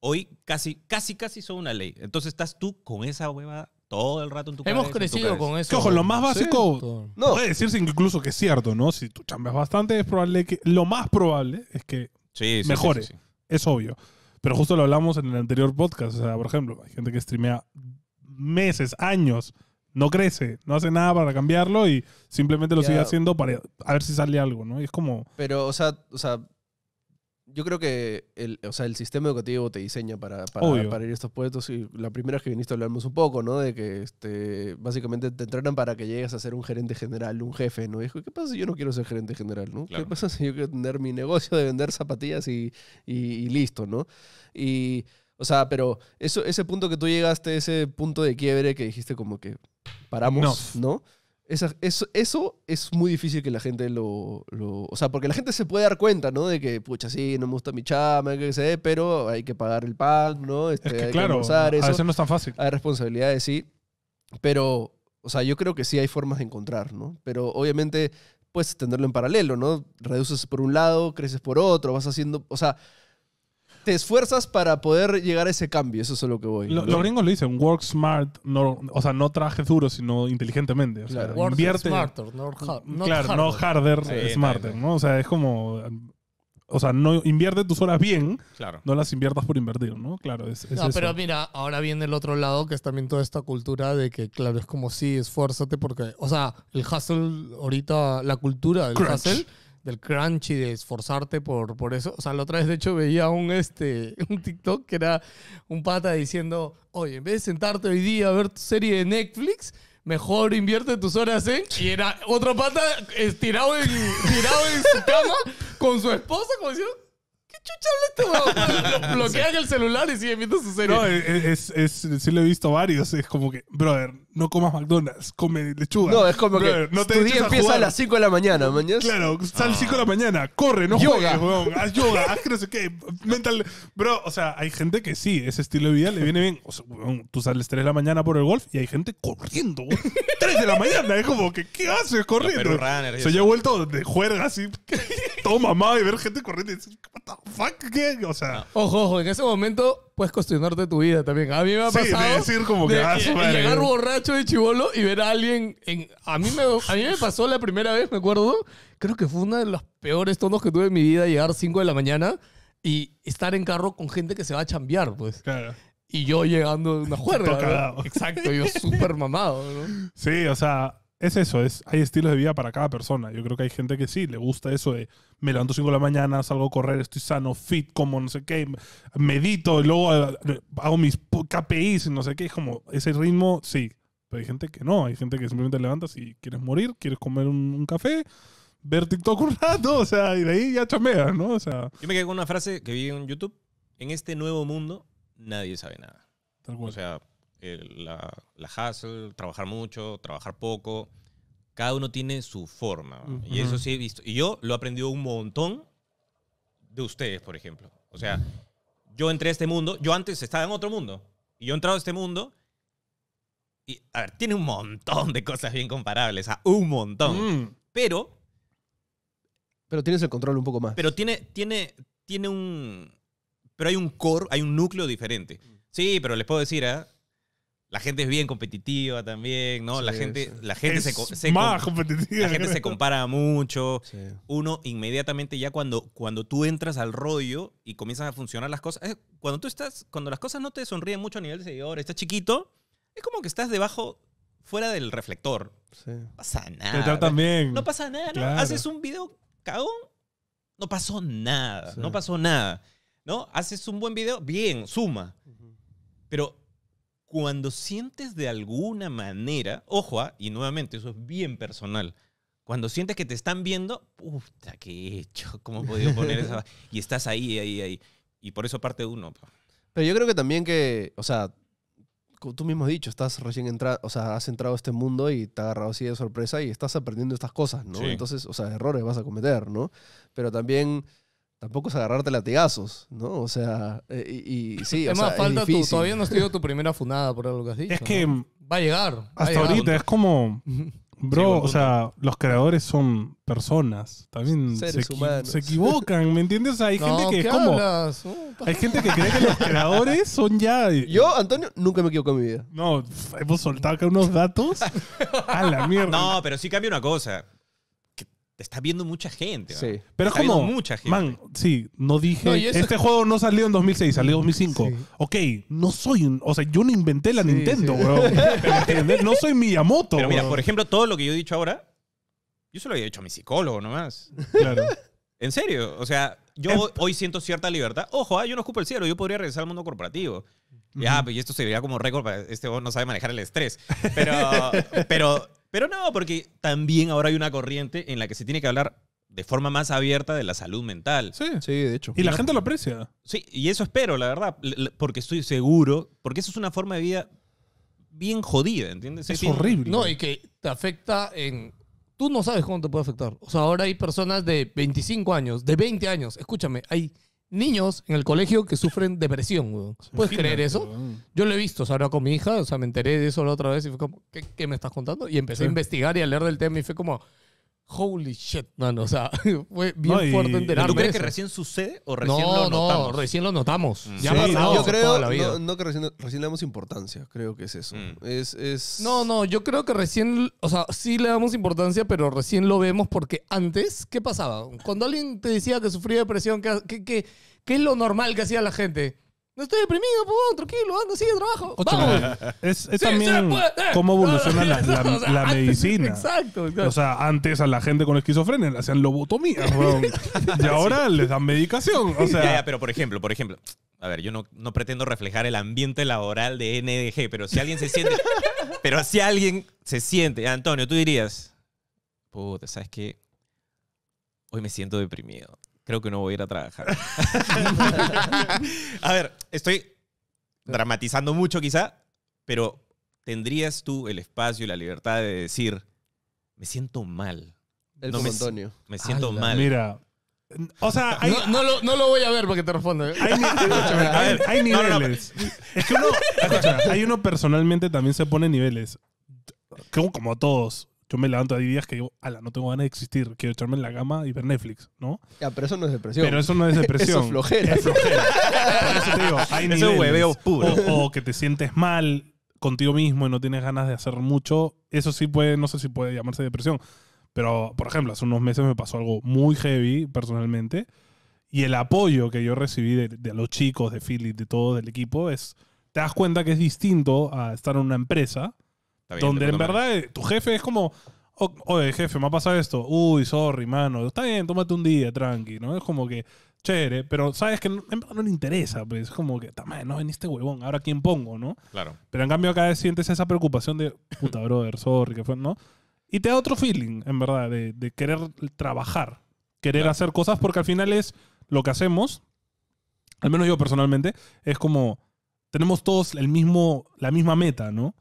hoy casi, casi, casi son una ley. Entonces estás tú con esa hueva todo el rato en tu cabeza. Hemos crecido con eso. Que ojo, lo más básico no. puede decirse incluso que es cierto, ¿no? Si tú chambeas bastante, es probable que. Lo más probable es que sí, mejore. es obvio. Pero justo lo hablamos en el anterior podcast. O sea, por ejemplo, hay gente que streamea meses, años no crece, no hace nada para cambiarlo y simplemente lo sigue haciendo para ver si sale algo, ¿no? Y es como... Pero, o sea, o sea yo creo que el, o sea, el sistema educativo te diseña para, para, ir a estos puestos y la primera que viniste hablarnos un poco, ¿no? De que este, básicamente te entrenan para que llegues a ser un gerente general, un jefe, ¿no? dijo, ¿qué pasa si yo no quiero ser gerente general, ¿no? ¿Qué pasa si yo quiero tener mi negocio de vender zapatillas y, y listo, ¿no? Y, o sea, pero eso, ese punto que tú llegaste, ese punto de quiebre que dijiste como que paramos, ¿no? eso, es muy difícil que la gente lo, lo, O sea, porque la gente se puede dar cuenta, ¿no? De que, pucha, sí, no me gusta mi chama, que sé, pero hay que pagar el pan, ¿no? Este, claro, a veces no es tan fácil. Hay responsabilidades, sí. Pero, o sea, yo creo que sí hay formas de encontrar, ¿no? Pero obviamente puedes tenerlo en paralelo, ¿no? Reduces por un lado, creces por otro, vas haciendo. O sea, te esfuerzas para poder llegar a ese cambio, eso es lo que voy. los gringos le dicen work smart, no, o sea, no trajes duro, sino inteligentemente. O sea, Claro. invierte. claro, no harder, smarter, ¿no? O sea, es como. O sea, no invierte tus horas bien, no las inviertas por invertir, ¿no? Claro, es, No, pero mira, ahora viene el otro lado, que es también toda esta cultura de que, claro, es como sí, esfuérzate porque, o sea, el hustle ahorita, la cultura del hustle del crunch y de esforzarte por, por eso. O sea, la otra vez, de hecho, veía un, este, un TikTok que era un pata diciendo, oye, en vez de sentarte hoy día a ver tu serie de Netflix, mejor invierte tus horas en... Y era otro pata estirado en, tirado en su cama con su esposa, como diciendo, ¿Qué chucha este bloquean el celular y sigue viendo su serie. No, es, es, sí lo he visto varios. Es como que, brother, no comas McDonald's, come lechuga. No, es como que no tu día empieza a las 5 de la mañana, mañana. Claro, sal las 5 de la mañana, corre, no yoga. juegues, Haz yoga, haz no sé qué. Mental. Bro, o sea, hay gente que sí, ese estilo de vida le viene bien. O sea, tú sales 3 de la mañana por el golf y hay gente corriendo, weón. 3 de la mañana, es como que, ¿qué haces corriendo? se yo he vuelto de juerga así, todo mamado y ver gente corriendo y decir, ¿Qué? O sea. Ah. Ojo, ojo, en ese momento puedes cuestionarte tu vida también. A mí me ha pasado. Sí, de decir como que. Ah, llegar borracho de chivolo y ver a alguien. En, a, mí me, a mí me pasó la primera vez, me acuerdo. Creo que fue uno de los peores tonos que tuve en mi vida, llegar 5 de la mañana y estar en carro con gente que se va a chambear, pues. Claro. Y yo llegando de una juerga. Exacto, yo súper mamado. Sí, o sea, es eso, es, hay estilos de vida para cada persona. Yo creo que hay gente que sí, le gusta eso de me levanto 5 de la mañana, salgo a correr, estoy sano, fit, como no sé qué, medito, y luego eh, hago mis KPIs, no sé qué, es como ese ritmo, sí. Pero hay gente que no, hay gente que simplemente levantas y quieres morir, quieres comer un, café, ver TikTok un rato, o sea, y de ahí ya chameas, ¿no? O sea. Yo me quedé con una frase que vi en YouTube. En este nuevo mundo, nadie sabe nada. Tal cual. O sea, eh, la, la hustle, trabajar mucho, trabajar poco. Cada uno tiene su forma. Y eso sí he visto. Y yo lo he aprendido un montón de ustedes, por ejemplo. O sea, yo entré a este mundo, yo antes estaba en otro mundo. Y yo he entrado a este mundo y, a ver, tiene un montón de cosas bien comparables, a un montón. Mm. Pero... Pero tienes el control un poco más. Pero tiene, tiene, tiene un... Pero hay un core, hay un núcleo diferente. Mm. Sí, pero les puedo decir, ¿eh? La gente es bien competitiva también, ¿no? la gente, la gente se, se, compara mucho. Uno inmediatamente ya cuando, cuando tú entras al rollo y comienzan a funcionar las cosas, cuando tú estás, cuando las cosas no te sonríen mucho a nivel de seguidor, estás chiquito, es como que estás debajo, fuera del reflector. No pasa nada. También. No pasa nada. ¿no? Haces un video cago, no pasó nada, no pasó nada, ¿no? Haces un buen video, bien, suma, pero cuando sientes de alguna manera, ojo, ah, y nuevamente eso es bien personal, cuando sientes que te están viendo, puta, qué he hecho, cómo he podido poner esa... y estás ahí, ahí, ahí. Y por eso parte uno. Pues. Pero yo creo que también que, o sea, tú mismo has dicho, estás recién entrado, o sea, has entrado a este mundo y te ha agarrado así de sorpresa y estás aprendiendo estas cosas, ¿no? Entonces, o sea, errores vas a cometer, ¿no? Pero también tampoco es agarrarte latigazos, ¿no? O sea, eh, y, y sí, o sea, más, falta es difícil. Tu, todavía no has tenido tu primera funada por algo que has Es que va a llegar. hasta ahorita es como, bro, o sea, los creadores son personas, también se, se equivocan, ¿me entiendes? O sea, hay gente que es como, hablas? Uh, hay gente que cree que los creadores son ya. Yo, Antonio, nunca me equivoco en mi vida. No, hemos soltado acá unos datos a la mierda. No, pero sí cambia una cosa te está viendo mucha gente. Sí. Pero es como. Mucha gente. Man, sí, no dije. Este juego no salió en 2006, salió en 2005. Ok, no soy. o sea, yo no inventé la Nintendo, No soy Miyamoto. Pero mira, por ejemplo, todo lo que yo he dicho ahora, yo se lo había dicho a mi psicólogo nomás. Claro. en serio. O sea, yo em- hoy siento cierta libertad. Ojo, ah, yo no escupo el cielo, yo podría regresar al mundo corporativo. Ya, pues, y esto sería como récord para este no sabe manejar el estrés. pero Pero no, porque también ahora hay una corriente en la que se tiene que hablar de forma más abierta de la salud mental. Sí, sí, de hecho. Y, la gente lo aprecia. Sí, y eso espero, la verdad, porque estoy seguro, porque eso es una forma de vida bien jodida, ¿entiendes? Es horrible. No, y que te afecta en... Tú no sabes cómo te puede afectar. O sea, ahora hay personas de 25 años, de 20 años. Escúchame, hay niños en el colegio que sufren depresión, ¿Puedes creer eso? Yo lo he visto, o sea, ahora con mi hija, o sea, me enteré de eso la otra vez y fue como, ¿qué, qué me estás contando? Y empecé a investigar y a leer del tema y fue como, holy shit, mano. O sea, fue bien fuerte enterarme. ¿Tú crees que recién sucede o recién lo notamos? Mm. No, no, recién lo notamos. Ya pasado, yo creo, No, que recién, le damos importancia, creo que es eso. Mm. Es, No, no, yo creo que recién, o sea, sí le damos importancia, pero recién lo vemos porque antes, ¿qué pasaba? Cuando alguien te decía que sufría depresión, qué, qué es lo normal que hacía la gente? No estoy deprimido, pues, tranquilo, anda, sigue trabajo. Es, también cómo evoluciona la, medicina. Exacto. O sea, antes a la gente con esquizofrenia le hacían lobotomía, y ahora les dan medicación. O sea, pero por ejemplo, por ejemplo, a ver, yo no, no pretendo reflejar el ambiente laboral de NDG, pero si alguien se siente, pero si alguien se siente, Antonio, tú dirías, puta, ¿sabes qué? Hoy me siento deprimido. Creo que no voy a ir a trabajar. A ver, estoy dramatizando mucho quizá, pero ¿tendrías tú el espacio y la libertad de decir, me siento mal? El no, me, Antonio. Me siento mal. Mira. O sea, no, lo, voy a ver porque te respondo. Hay, niveles. Es que uno, hay uno personalmente también se pone niveles. Como, como todos yo me levanto, hay días que digo, ala, no tengo ganas de existir, quiero echarme en la cama y ver Netflix, ¿no? Ah, pero eso no es depresión. Pero eso no es depresión. eso es flojera. flojera. Por eso te digo, hay eso hueveo puro. O, que te sientes mal contigo mismo y no tienes ganas de hacer mucho, eso sí puede, no sé si puede llamarse depresión. Pero, por ejemplo, hace unos meses me pasó algo muy heavy personalmente y el apoyo que yo recibí de, los chicos, de Philip, de todo, del equipo, es, te das cuenta que es distinto a estar en una empresa donde en verdad eh, tu jefe es como, oh, oye, jefe, me ha pasado esto. Uy, sorry, mano. Está bien, tómate un día, tranqui, ¿no? Es como que chévere, pero sabes que no, en verdad no le interesa, pues es como que, madre, no veniste huevón, ahora quién pongo, ¿no? Claro. Pero en cambio acá sientes esa preocupación de, puta brother, sorry, que fue, ¿no? Y te da otro feeling, en verdad, de, querer trabajar, querer hacer cosas, porque al final es lo que hacemos, al menos yo personalmente, es como, tenemos todos el mismo, la misma meta, ¿no?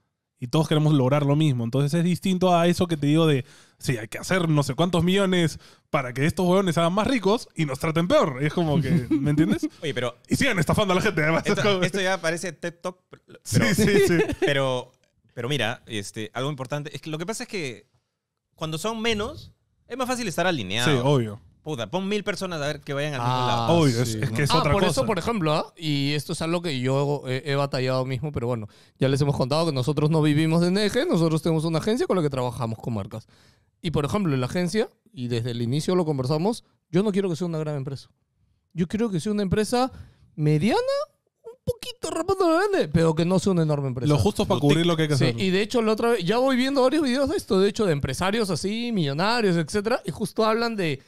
y todos queremos lograr lo mismo. Entonces es distinto a eso que te digo de, sí, hay que hacer no sé cuántos millones para que estos huevones sean más ricos y nos traten peor. Es como que, ¿me entiendes? Oye, pero... Y sigan estafando a la gente, además. Esto, ya parece TED sí, sí, sí. Pero, pero mira, este, algo importante, es que lo que pasa es que cuando son menos, es más fácil estar alineado. Sí, obvio. Puta, pon mil personas a ver que vayan a ah, lado. es, que es ah, por eso, por ejemplo, ¿ah? y esto es algo que yo he, batallado mismo, pero bueno, ya les hemos contado que nosotros no vivimos de eje nosotros tenemos una agencia con la que trabajamos con marcas. Y por ejemplo, en la agencia, y desde el inicio lo conversamos, yo no quiero que sea una gran empresa. Yo quiero que sea una empresa mediana, un poquito rapando grande, pero que no sea una enorme empresa. Lo justo para cubrir lo que hay que sí, Y de hecho, la otra vez, ya voy viendo varios videos de esto, de hecho, de empresarios así, millonarios, etcétera, y justo hablan de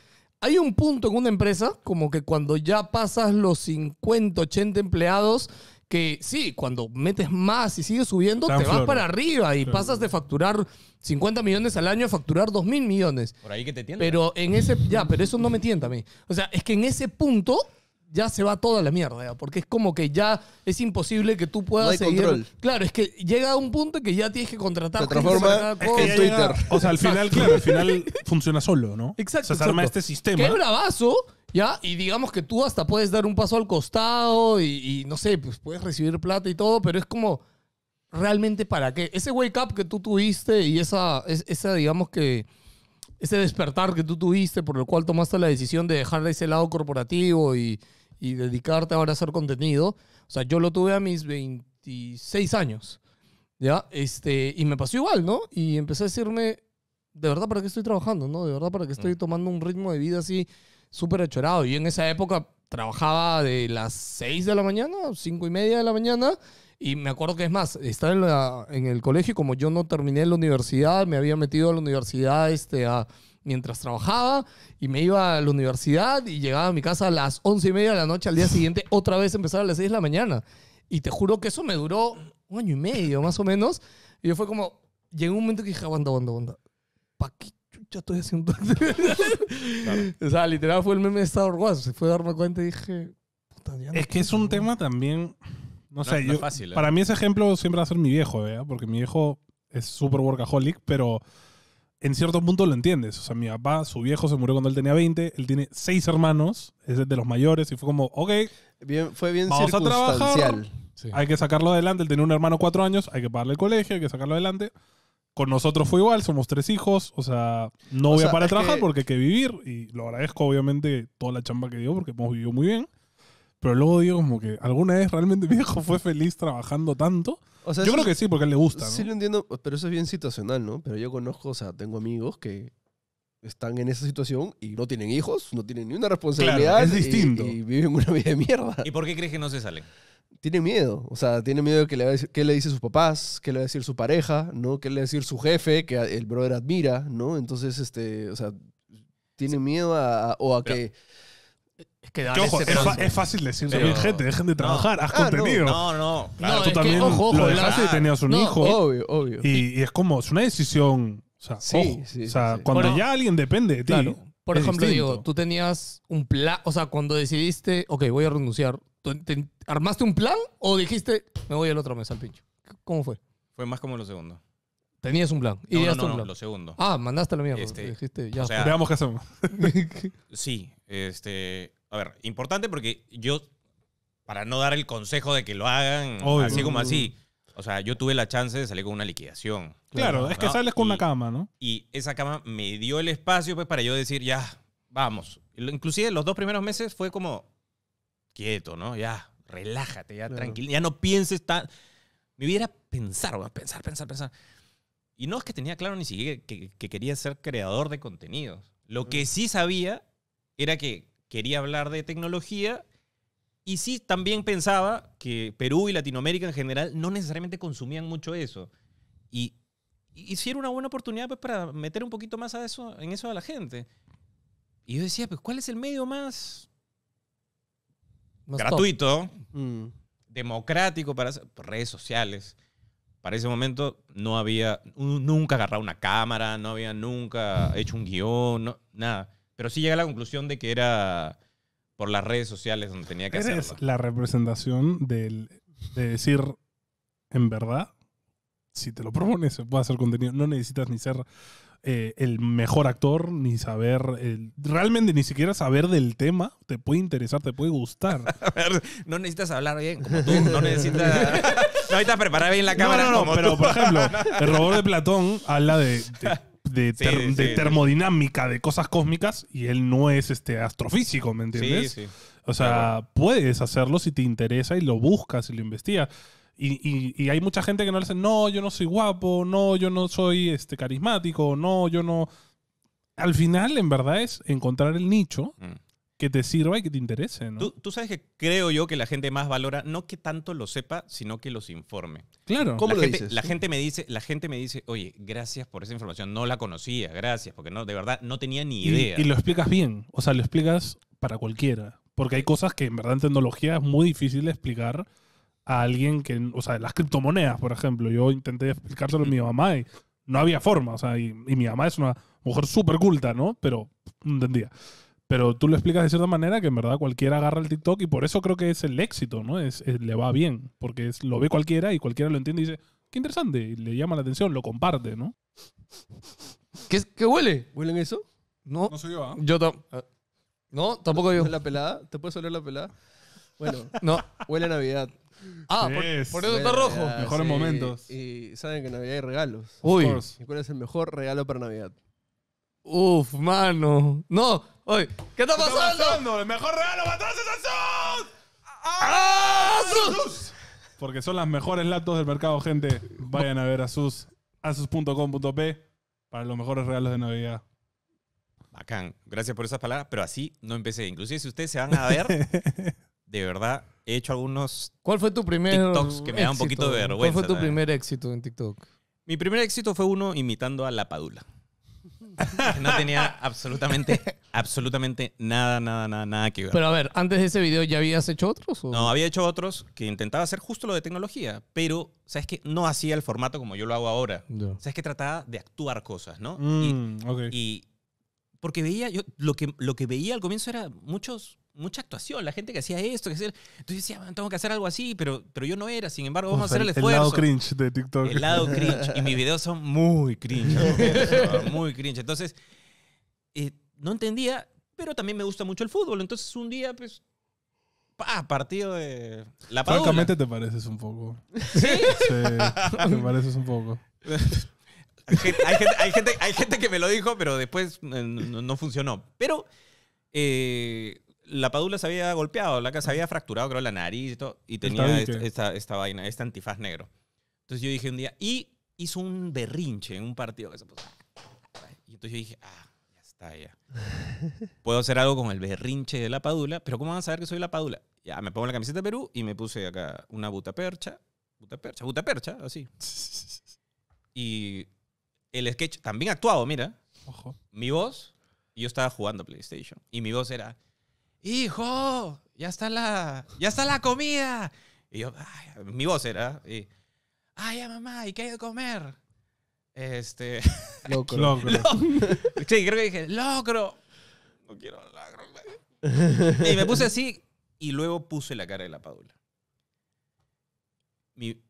hay un punto en una empresa, como que cuando ya pasas los 50, 80 empleados, que sí, cuando metes más y sigues subiendo, te vas para arriba y pasas de facturar 50 millones al año a facturar 2 mil millones. Por ahí que te tienta. Pero en ese, ya, pero eso no me tienta a mí. O sea, es que en ese punto ya se va toda la mierda, porque es como que ya es imposible que tú puedas seguir. Claro, es que llega a un punto que ya tienes que contratar. Se Twitter. o sea, al final, al final funciona solo, ¿no? Exacto. se arma este sistema. Qué bravazo. ¿Ya? Y digamos que tú hasta puedes dar un paso al costado y, no sé, pues puedes recibir plata y todo, pero es como, ¿realmente para qué? Ese wake up que tú tuviste y esa, esa digamos que, ese despertar que tú tuviste, por el cual tomaste la decisión de dejar de ese lado corporativo y, y dedicarte ahora a hacer contenido. O sea, yo lo tuve a mis 26 años, ¿ya? Este, y me pasó igual, ¿no? Y empecé a decirme, de verdad, ¿para qué estoy trabajando, no? De verdad, ¿para qué estoy mm. tomando un ritmo de vida así súper achorado? Y en esa época trabajaba de las 6 de la mañana, 5 y media de la mañana, y me acuerdo que es más, estaba en, el colegio, como yo no terminé la universidad, me había metido a la universidad este, mientras trabajaba y me iba a la universidad y llegaba a mi casa a las once y media de la noche al día siguiente, otra vez empezaba a las seis de la mañana. Y te juro que eso me duró un año y medio, más o menos. Y yo fue como, llegó un momento que dije, aguanta, aguanta, aguanta. ¿Para qué chucha estoy haciendo O sea, literal fue el meme de Star Wars. Se fue a darme cuenta y dije, puta, Es que es un tema también no, sé, ¿eh? para mí ese ejemplo siempre va a ser mi viejo, ¿eh? Porque mi viejo es súper workaholic, pero en cierto punto lo entiendes. O sea, mi papá, su viejo se murió cuando él tenía 20, él tiene seis hermanos, es de los mayores, y fue como, ok, bien, fue bien vamos a trabajar. Hay que sacarlo adelante, él tenía un hermano cuatro años, hay que pagarle el colegio, hay que sacarlo adelante. Con nosotros fue igual, somos tres hijos, o sea, no voy a parar de trabajar porque hay que vivir, y lo agradezco obviamente toda la chamba que dio porque hemos vivido muy bien. Pero luego digo como que alguna vez realmente mi viejo fue feliz trabajando tanto. yo creo que sí, porque él le gusta. ¿no? Sí, lo entiendo, pero eso es bien situacional, ¿no? Pero yo conozco, o sea, tengo amigos que están en esa situación y no tienen hijos, no tienen ni una responsabilidad. es distinto. Y, viven una vida de mierda. ¿Y por qué crees que no se salen? tiene miedo, o sea, tiene miedo de que le, qué le dicen sus papás, qué le va a decir su pareja, ¿no? Qué le va a decir su jefe, que el brother admira, ¿no? Entonces, este, o sea, tiene miedo a, o a que ojo, este es, fácil decir Pero- gente, dejen de trabajar, haz ah, contenido. No, no. Claro, tú también ojo, lo dejaste y tenías un hijo. obvio, obvio. Y, es como, es una decisión. O sea, cuando ya alguien depende de ti. Por ejemplo, digo, tú tenías un plan, o sea, cuando decidiste, ok, voy a renunciar, ¿tú ¿armaste un plan o dijiste, me voy al otro mes al pincho? ¿Cómo fue? Fue más como lo segundo. Tenías un plan, No, no, no, lo segundo. Ah, mandaste lo mismo. Pues, este, dijiste, ya. o sea, Veamos qué hacemos. sí, este, a ver, importante porque yo, para no dar el consejo de que lo hagan, así como así, mm. o sea, yo tuve la chance de salir con una liquidación. Claro, es que ah. sales con una cama, ¿no? Y esa cama me dio el espacio pues, para yo decir, ya, vamos. Inclusive los dos primeros meses fue como, quieto, ¿no? Ya, relájate, ya, tranquilo, ya no pienses tan... Me hubiera pensar, pensar, pensar, pensar. Y no es que tenía claro ni siquiera que, que quería ser creador de contenidos. Lo que sí sabía era que quería hablar de tecnología y sí también pensaba que Perú y Latinoamérica en general no necesariamente consumían mucho eso. Y, hicieron era una buena oportunidad pues, para meter un poquito más a eso, en eso a la gente. Y yo decía, pues, ¿cuál es el medio más, gratuito, mm. democrático para redes sociales? Para ese momento no había nunca agarrado una cámara, no había nunca hecho un guión, no, nada. Pero sí llega a la conclusión de que era por las redes sociales donde tenía que ¿Eres la representación del, de decir, en verdad, si te lo propones, se puede hacer contenido. No necesitas ni ser eh, el mejor actor, ni saber, realmente ni siquiera saber del tema. Te puede interesar, te puede gustar. no necesitas hablar bien como tú, no necesitas... no necesitas preparar bien la cámara. No, pero por ejemplo, el robot de Platón habla de de, termodinámica, de cosas cósmicas, y él no es este astrofísico, ¿me entiendes? Sí, sí. O sea, puedes hacerlo si te interesa y lo buscas y lo investigas. Y, hay mucha gente que no le dice, no, yo no soy guapo, no, yo no soy este, carismático, no, yo no. Al final, en verdad, es encontrar el nicho mm. que te sirva y que te interese. ¿no? tú, sabes que creo yo que la gente más valora, no que tanto lo sepa, sino que los informe. Claro. la gente, La gente me dice, la gente me dice, oye, gracias por esa información. No la conocía, gracias, porque no, de verdad, no tenía ni idea. Y, lo explicas bien, o sea, lo explicas para cualquiera. Porque hay cosas que en verdad en tecnología es muy difícil de explicar a alguien que, o sea, las criptomonedas, por ejemplo. Yo intenté explicárselo a mi mamá y no había forma, o sea, y, y mi mamá es una mujer súper culta, ¿no? Pero no entendía. Pero tú lo explicas de cierta manera que en verdad cualquiera agarra el TikTok y por eso creo que es el éxito, ¿no? Es, le va bien, porque es, lo ve cualquiera y cualquiera lo entiende y dice, qué interesante, y le llama la atención, lo comparte, ¿no? ¿Qué, qué huele? ¿Huelen eso? No. No soy yo, ¿ah? Yo tampoco. Ah. No, tampoco yo. ¿La pelada? ¿Te puedes oler la pelada? Bueno, no, huele a Navidad. Ah, por, eso está rojo. Mejores momentos. Y saben que en Navidad hay regalos. Uy. cuál es el mejor regalo para Navidad? Uf, mano. No, oye, ¿qué está pasando? El mejor regalo para todos es Asus. ¡Ah, ¡Ah, Porque son las mejores latos del mercado, gente. Vayan a ver Asus. Asus.com.p para los mejores regalos de Navidad. Bacán. Gracias por esas palabras, pero así no empecé. Inclusive si ustedes se van a ver, de verdad, he hecho algunos ¿Cuál fue tu primer TikToks que me da un poquito de vergüenza. ¿Cuál fue tu primer éxito en TikTok? Mi primer éxito fue uno imitando a La Padula no tenía absolutamente, absolutamente nada, nada, nada, nada que ver. Pero a ver, antes de ese video ya habías hecho otros? No, había hecho otros que intentaba hacer justo lo de tecnología, pero, ¿sabes que No hacía el formato como yo lo hago ahora. ¿Sabes que Trataba de actuar cosas, ¿no? Mm, y porque veía, yo lo que, lo que veía al comienzo era muchos, mucha actuación, la gente que hacía esto, que hacía. Entonces yo decía, ah, tengo que hacer algo así, pero, pero yo no era, sin embargo, vamos a hacer el, esfuerzo. El lado cringe de TikTok. El lado cringe. Y mis videos son muy cringe, muy cringe. Entonces, eh, no entendía, pero también me gusta mucho el fútbol. Entonces un día, pues, pa, partido de la Francamente te pareces un poco. ¿Sí? sí te pareces un poco. Hay gente, hay, gente, que me lo dijo, pero después eh, no, funcionó. Pero eh, la Padula se había golpeado, la casa había fracturado, creo, la nariz y tenía esta, esta, vaina, este antifaz negro. Entonces yo dije un día, y hizo un berrinche en un partido que se Y entonces yo dije, ah, ya está, ya. Puedo hacer algo con el berrinche de la Padula, pero ¿cómo van a saber que soy la Padula? Ya, me pongo la camiseta de Perú y me puse acá una buta percha, buta percha, buta percha, así. Y el sketch, también actuado, mira. Mi voz, yo estaba jugando PlayStation. Y mi voz era, hijo, ya está la, ya está la comida. Y yo, mi voz era, ay, mamá, ¿y qué hay de comer? Este. Locro. sí, creo que dije, locro. No quiero locro. y me puse así y luego puse la cara de la Padula. Mi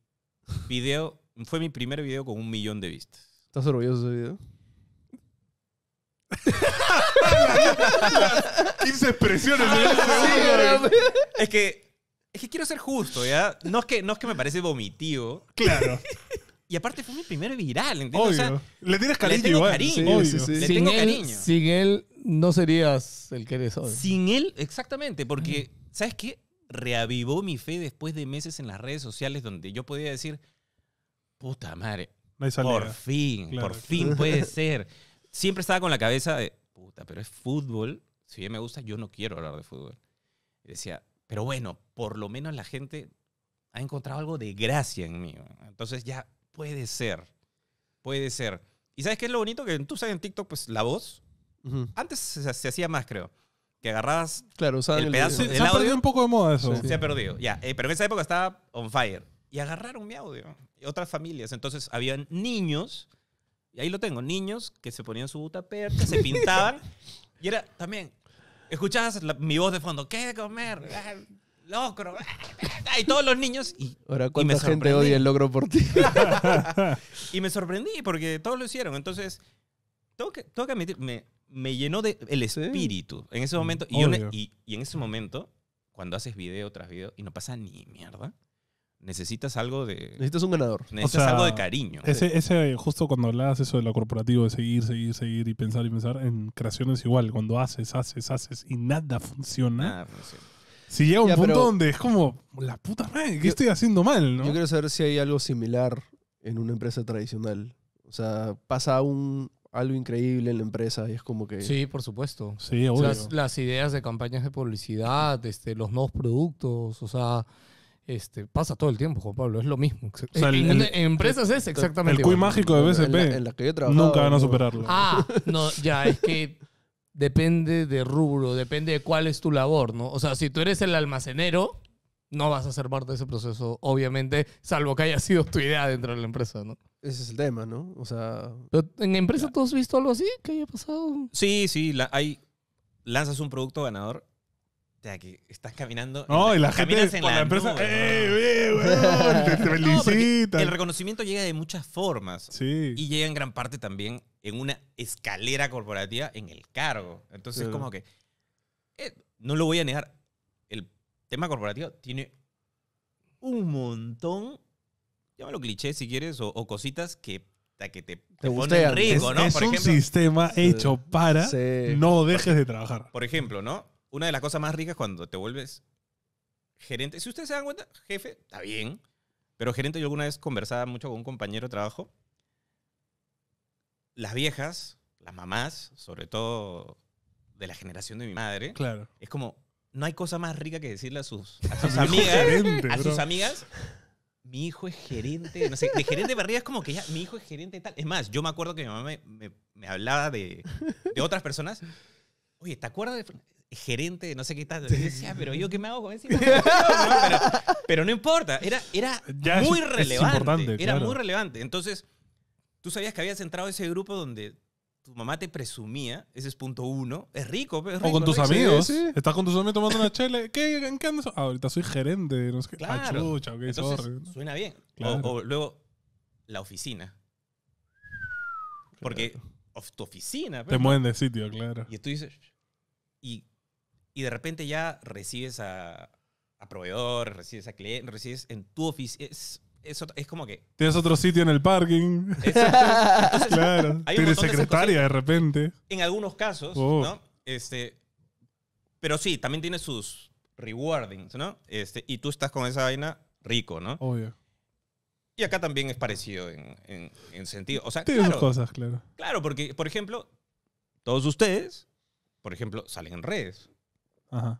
video, fue mi primer video con un millón de vistas. ¿Estás orgulloso de ese video? 15 expresiones. en ese Es que, es que quiero ser justo, ¿ya? No es que, no es que me parece vomitivo. Claro. Y aparte fue mi primer viral, ¿entiendes? Le tienes cariño Le tengo cariño. sin él no serías el que eres hoy. sin él, exactamente, porque, ¿sabes qué? Reavivó mi fe después de meses en las redes sociales donde yo podía decir, puta madre, por fin, por fin puede ser. Siempre estaba con la cabeza de, puta, pero es fútbol. Si bien me gusta, yo no quiero hablar de fútbol. decía, pero bueno, por lo menos la gente ha encontrado algo de gracia en mí. Entonces ya puede ser. Puede ser. ¿Y sabes qué es lo bonito? Que tú sabes en TikTok, pues la voz. Antes se, hacía más, creo. Que agarrabas claro, el se, ha perdido un poco de moda eso. Se ha perdido, ya. Eh, pero en esa época estaba on fire y agarraron mi audio. Y otras familias. Entonces, habían niños, y ahí lo tengo, niños que se ponían su butaperca, se pintaban, y era también, escuchabas mi voz de fondo, ¿qué de comer? Locro. Y todos los niños. Y, Ahora, ¿cuánta gente odia el logro por ti? y me sorprendí porque todos lo hicieron. Entonces, tengo que, admitir, me, llenó de el espíritu en ese mm, momento. Y, y, en ese momento, cuando haces video tras video y no pasa ni mierda, necesitas algo de. Necesitas un ganador. Necesitas algo de cariño. Ese, ese, justo cuando hablas eso de lo corporativo, de seguir, seguir, seguir y pensar y pensar, en creaciones igual, cuando haces, haces, haces y nada funciona. Si llega un punto donde es como, la puta madre, ¿qué estoy haciendo mal? ¿no? Yo quiero saber si hay algo similar en una empresa tradicional. O sea, pasa un, algo increíble en la empresa y es como que... Sí, por supuesto. Sí, obvio. Las, las ideas de campañas de publicidad, este, los nuevos productos, o sea, este, pasa todo el tiempo, Juan Pablo, es lo mismo. en, empresas es exactamente El cuy mágico de BCP, nunca van a superarlo. Ah, no, ya, es que depende de rubro, depende de cuál es tu labor, ¿no? O sea, si tú eres el almacenero, no vas a ser parte de ese proceso, obviamente, salvo que haya sido tu idea dentro de la empresa, ¿no? Ese es el tema, ¿no? O sea... ¿En empresa tú has visto algo así que haya pasado? Sí, sí, la, hay... Lanzas un producto ganador o sea, que estás caminando. No, y la gente en la, empresa. Eh, ¡Eh, weón! Te, el reconocimiento llega de muchas formas. Sí. Y llega en gran parte también en una escalera corporativa en el cargo. Entonces, como que. Eh, no lo voy a negar. El tema corporativo tiene un montón. Llámalo cliché si quieres, o, cositas que que te, te, te rico, ¿no? Es, un sistema hecho para no dejes de trabajar. Por ejemplo, ¿no? una de las cosas más ricas cuando te vuelves gerente, si ustedes se dan cuenta, jefe, está bien, pero gerente yo alguna vez conversaba mucho con un compañero de trabajo, las viejas, las mamás, sobre todo de la generación de mi madre, claro. es como, no hay cosa más rica que decirle a sus, amigas, a sus amigas, mi hijo es gerente, no sé, de gerente de barriga es como que ya, mi hijo es gerente y tal. Es más, yo me acuerdo que mi mamá me, hablaba de, de, otras personas, oye, ¿te acuerdas de gerente, no sé qué tal. Decía, ah, pero yo qué me hago con ese pero, pero, no importa, era, era muy relevante. era muy relevante. Entonces, tú sabías que habías entrado a ese grupo donde tu mamá te presumía, ese es punto uno, es rico, rico O con tus amigos, estás con tus amigos tomando una chela, ¿qué, ¿en qué andas? Ah, ahorita soy gerente, no sé qué. Ah, claro. Entonces, Suena bien. O, luego, la oficina. Porque tu oficina. te pues, mueven de sitio, claro. Y tú dices, y y de repente ya recibes a, a proveedores, recibes a clientes, recibes en tu oficina. Es, es, es, como que. Tienes otro sitio en el parking. claro. Tienes secretaria de, repente. En algunos casos, oh. ¿no? Este, pero sí, también tiene sus rewardings, ¿no? Este, y tú estás con esa vaina rico, ¿no? Obvio. Y acá también es parecido en, en, en sentido. O sea, Tiene claro, cosas, claro. Claro, porque, por ejemplo, todos ustedes, por ejemplo, salen en redes.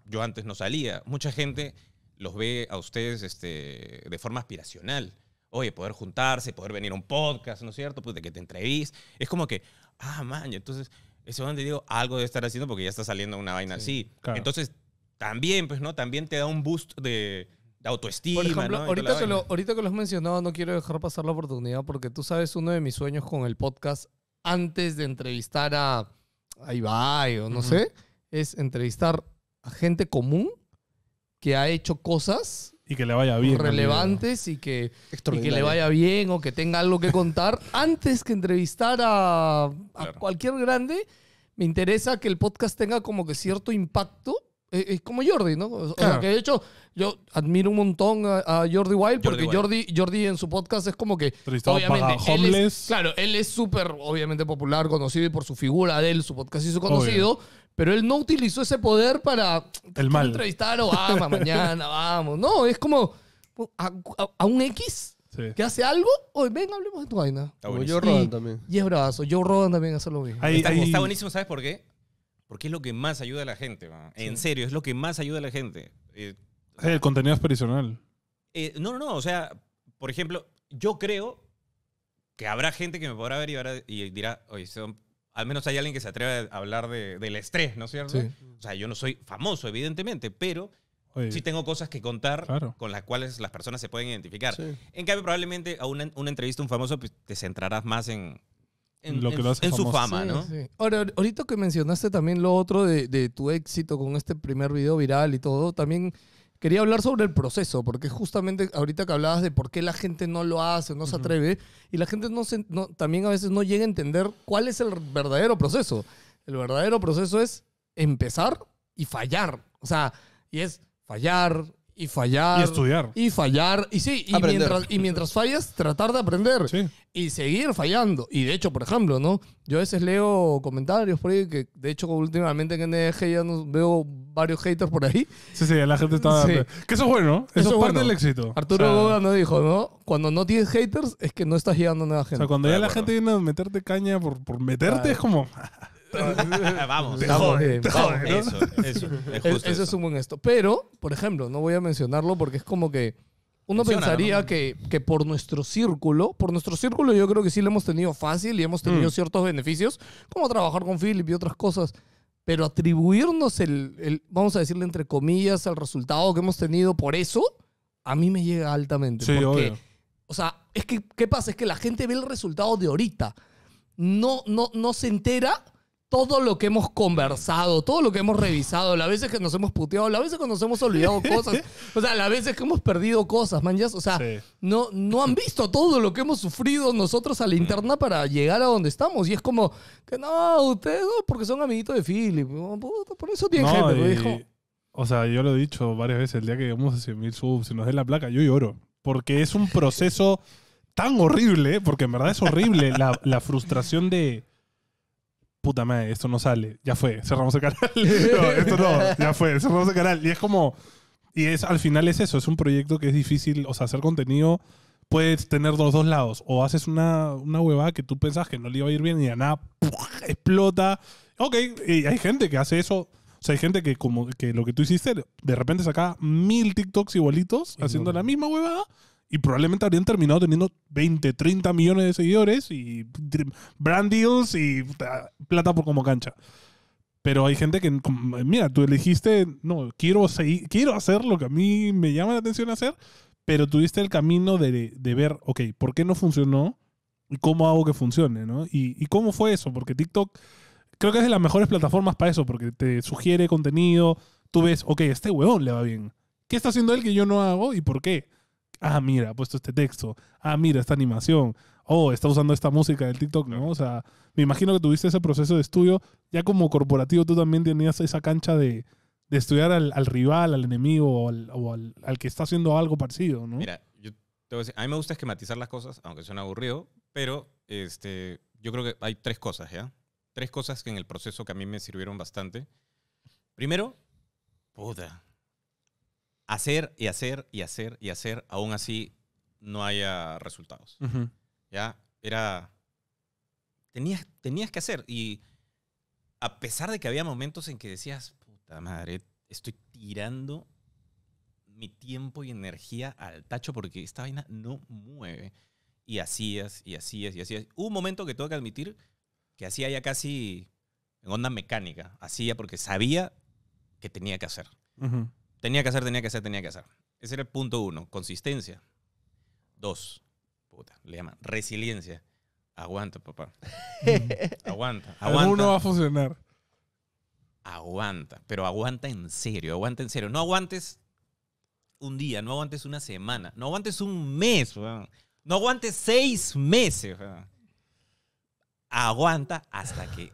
Yo antes no salía. Mucha gente los ve a ustedes este, de forma aspiracional. Oye, poder juntarse, poder venir a un podcast, ¿no es cierto? Pues de que te entrevistes Es como que, ah, man, entonces, ese donde digo, algo debe estar haciendo porque ya está saliendo una vaina así. Entonces, también, pues, ¿no? También te da un boost de, autoestima. Por ejemplo, ahorita, que lo, has los mencionado, no quiero dejar pasar la oportunidad porque tú sabes, uno de mis sueños con el podcast, antes de entrevistar a, a Ibai o no sé, es entrevistar a gente común que ha hecho cosas y que le vaya bien. Relevantes y que, y que le vaya bien o que tenga algo que contar. Antes que entrevistar a, cualquier grande, me interesa que el podcast tenga como que cierto impacto. Eh, es, como Jordi, ¿no? que de hecho yo admiro un montón a, Jordi Wild porque Jordi, Jordi, en su podcast es como que obviamente él claro, él es súper obviamente popular, conocido y por su figura de él, su podcast y su conocido, pero él no utilizó ese poder para entrevistar a Obama mañana, vamos. No, es como a, un X que hace algo, hoy ven, hablemos de tu vaina. yo también. Y es bravazo. yo Rodan también hace lo mismo. Está, buenísimo, ¿sabes por qué? Porque es lo que más ayuda a la gente, En serio, es lo que más ayuda a la gente. Eh, el contenido es personal. Eh, no, no, no, o sea, por ejemplo, yo creo que habrá gente que me podrá ver y, y dirá, oye, son al menos hay alguien que se atreve a hablar del estrés, ¿no es cierto? O sea, yo no soy famoso, evidentemente, pero sí tengo cosas que contar con las cuales las personas se pueden identificar. En cambio, probablemente a una, entrevista un famoso pues, te centrarás más en, su fama, ¿no? Ahora, ahorita que mencionaste también lo otro de, tu éxito con este primer video viral y todo, también quería hablar sobre el proceso, porque justamente ahorita que hablabas de por qué la gente no lo hace, no se atreve, y la gente no se, no, también a veces no llega a entender cuál es el verdadero proceso. El verdadero proceso es empezar y fallar. O sea, y es fallar, y fallar. Y estudiar. Y fallar. Y sí, y mientras, y mientras, fallas, tratar de aprender. Sí. Y seguir fallando. Y de hecho, por ejemplo, ¿no? Yo a veces leo comentarios por ahí, que de hecho últimamente en NDG ya veo varios haters por ahí. Sí, sí, la gente está... Sí. Que eso es bueno, eso, eso es parte del éxito. Arturo o nos dijo, ¿no? Cuando no tienes haters es que no estás llegando a nada gente. O sea, cuando ya la gente viene a meterte caña por, por meterte, es como... Vamos, Eso, eso, es eso, un buen esto. Pero, por ejemplo, no voy a mencionarlo porque es como que uno pensaría que, que, por nuestro círculo, por nuestro círculo yo creo que sí lo hemos tenido fácil y hemos tenido mm. ciertos beneficios, como trabajar con Philip y otras cosas. Pero atribuirnos el, el, vamos a decirle entre comillas, el resultado que hemos tenido por eso, a mí me llega altamente. porque, O sea, es que, ¿qué pasa? Es que la gente ve el resultado de ahorita. No, no, no se entera todo lo que hemos conversado, todo lo que hemos revisado, las veces que nos hemos puteado, las veces que nos hemos olvidado cosas, o sea, las veces que hemos perdido cosas, man, o sea, no, no han visto todo lo que hemos sufrido nosotros a la interna para llegar a donde estamos. Y es como, que no, ustedes no, porque son amiguitos de Philip, por eso tienen gente, pues, dijo. O sea, yo lo he dicho varias veces, el día que vamos a 100.000 subs si nos den la placa, yo lloro, porque es un proceso tan horrible, porque en verdad es horrible la frustración de puta madre, esto no sale, ya fue, cerramos el canal. esto no, ya fue, cerramos el canal. Y es como, y es al final es eso, es un proyecto que es difícil, o sea, hacer contenido puedes tener los dos lados. O haces una, una huevada que tú pensabas que no le iba a ir bien y de nada explota. Ok, y hay gente que hace eso. O sea, hay gente que como que lo que tú hiciste, de repente saca mil TikToks igualitos haciendo la misma huevada y probablemente habrían terminado teniendo 20, 30 millones de seguidores y brand deals y plata por como cancha. Pero hay gente que, mira, tú elegiste, no, quiero, seguir, quiero hacer lo que a mí me llama la atención hacer, pero tuviste el camino de, de ver, ok, ¿por qué no funcionó? ¿Y cómo hago que funcione? ¿no? ¿Y, ¿Y cómo fue eso? Porque TikTok creo que es de las mejores plataformas para eso, porque te sugiere contenido, tú ves, ok, este huevón le va bien. ¿Qué está haciendo él que yo no hago y por qué? ah, mira, ha puesto este texto, ah, mira, esta animación, oh, está usando esta música del TikTok, ¿no? O sea, me imagino que tuviste ese proceso de estudio, ya como corporativo tú también tenías esa cancha de, de estudiar al, al, rival, al enemigo o, al, al, que está haciendo algo parecido, ¿no? Mira, yo te voy a decir, a mí me gusta esquematizar las cosas, aunque suene aburrido, pero este, yo creo que hay tres cosas, ¿ya? Tres cosas que en el proceso que a mí me sirvieron bastante. Primero, puta, hacer y hacer y hacer y hacer, aún así no haya resultados. Ya, era... Tenías, tenías que hacer y a pesar de que había momentos en que decías, puta madre, estoy tirando mi tiempo y energía al tacho porque esta vaina no mueve. Y hacías, y hacías, y hacías. Hubo un momento que tengo que admitir que hacía ya casi en onda mecánica. Hacía porque sabía que tenía que hacer. Tenía que hacer, tenía que hacer, tenía que hacer. Ese era el punto uno, consistencia. Dos, puta, le llaman resiliencia. Aguanta, papá. aguanta, aguanta. Uno va a funcionar. Aguanta, pero aguanta en serio, aguanta en serio. No aguantes un día, no aguantes una semana, no aguantes un mes, no aguantes seis meses. Aguanta hasta que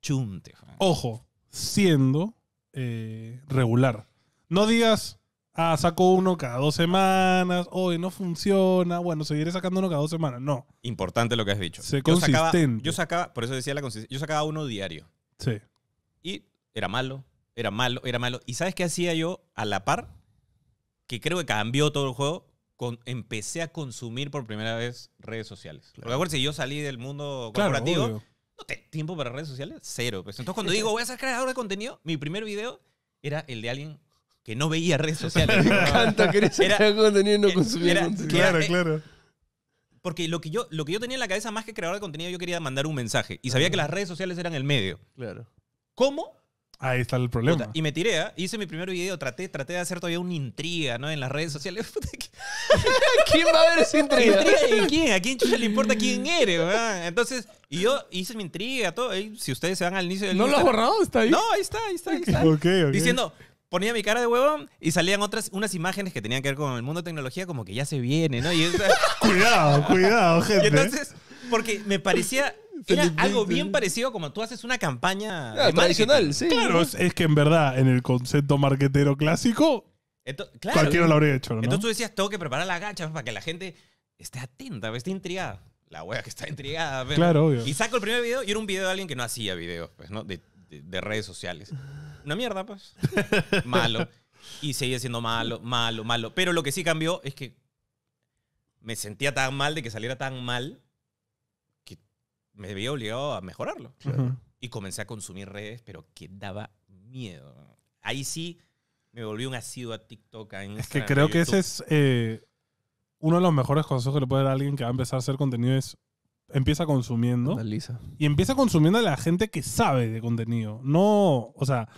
chunte. Ojo, siendo eh, regular. No digas, ah, saco uno cada dos semanas, hoy no funciona, bueno, seguiré sacando uno cada dos semanas. No. Importante lo que has dicho. yo sacaba, yo sacaba, por eso decía la consistencia, yo sacaba uno diario. Sí. Y era malo, era malo, era malo. ¿Y sabes qué hacía yo a la par? Que creo que cambió todo el juego. empecé a consumir por primera vez redes sociales. Porque si yo salí del mundo corporativo, no tengo tiempo para redes sociales, cero. Pues entonces, cuando digo voy a ser creador de contenido, mi primer video era el de alguien que no veía redes sociales. Me encanta que era, contenido no consumía Claro, claro. Porque lo que, yo, lo que yo tenía en la cabeza, más que creador de contenido, yo quería mandar un mensaje. Y sabía que las redes sociales eran el medio. Claro. ¿Cómo? Ahí está el problema. y me tiré, ¿ah? hice mi primer video, traté, traté de hacer todavía una intriga, ¿no? En las redes sociales. ¿Quién va a ver esa intriga? ¿Intriga quién? ¿A quién chucha le importa quién eres, Entonces, y yo hice mi intriga, todo. si ustedes se van al inicio del ¿No lo has borrado? ¿Está ahí? No, ahí está, ahí está, ahí está. Diciendo, ponía mi cara de huevo y salían otras unas imágenes que tenían que ver con el mundo de tecnología como que ya se viene, ¿no? Y cuidado, cuidado, gente. Y entonces, porque me parecía era algo bien parecido como tú haces una campaña claro, ah, tradicional, sí. Claro, es, que en verdad en el concepto marquetero clásico cualquiera lo habría hecho, ¿no? Entonces tú decías, tengo que preparar la gacha pues, para que la gente esté atenta, pues, esté intrigada la wea que está intrigada. Pues, claro, obvio. Y saco el primer video y era un video de alguien que no hacía videos, pues, ¿no? de, redes sociales. Ah. Una mierda, pues. Malo. Y seguía siendo malo, malo, malo. Pero lo que sí cambió es que me sentía tan mal de que saliera tan mal que me había obligado a mejorarlo. Y comencé a consumir redes, pero que daba miedo. Ahí sí me volví un ácido a TikTok, Es que creo que ese es eh, uno de los mejores consejos que le puede dar a alguien que va a empezar a hacer contenido es empieza consumiendo. Y empieza consumiendo a la gente que sabe de contenido. No, o sea,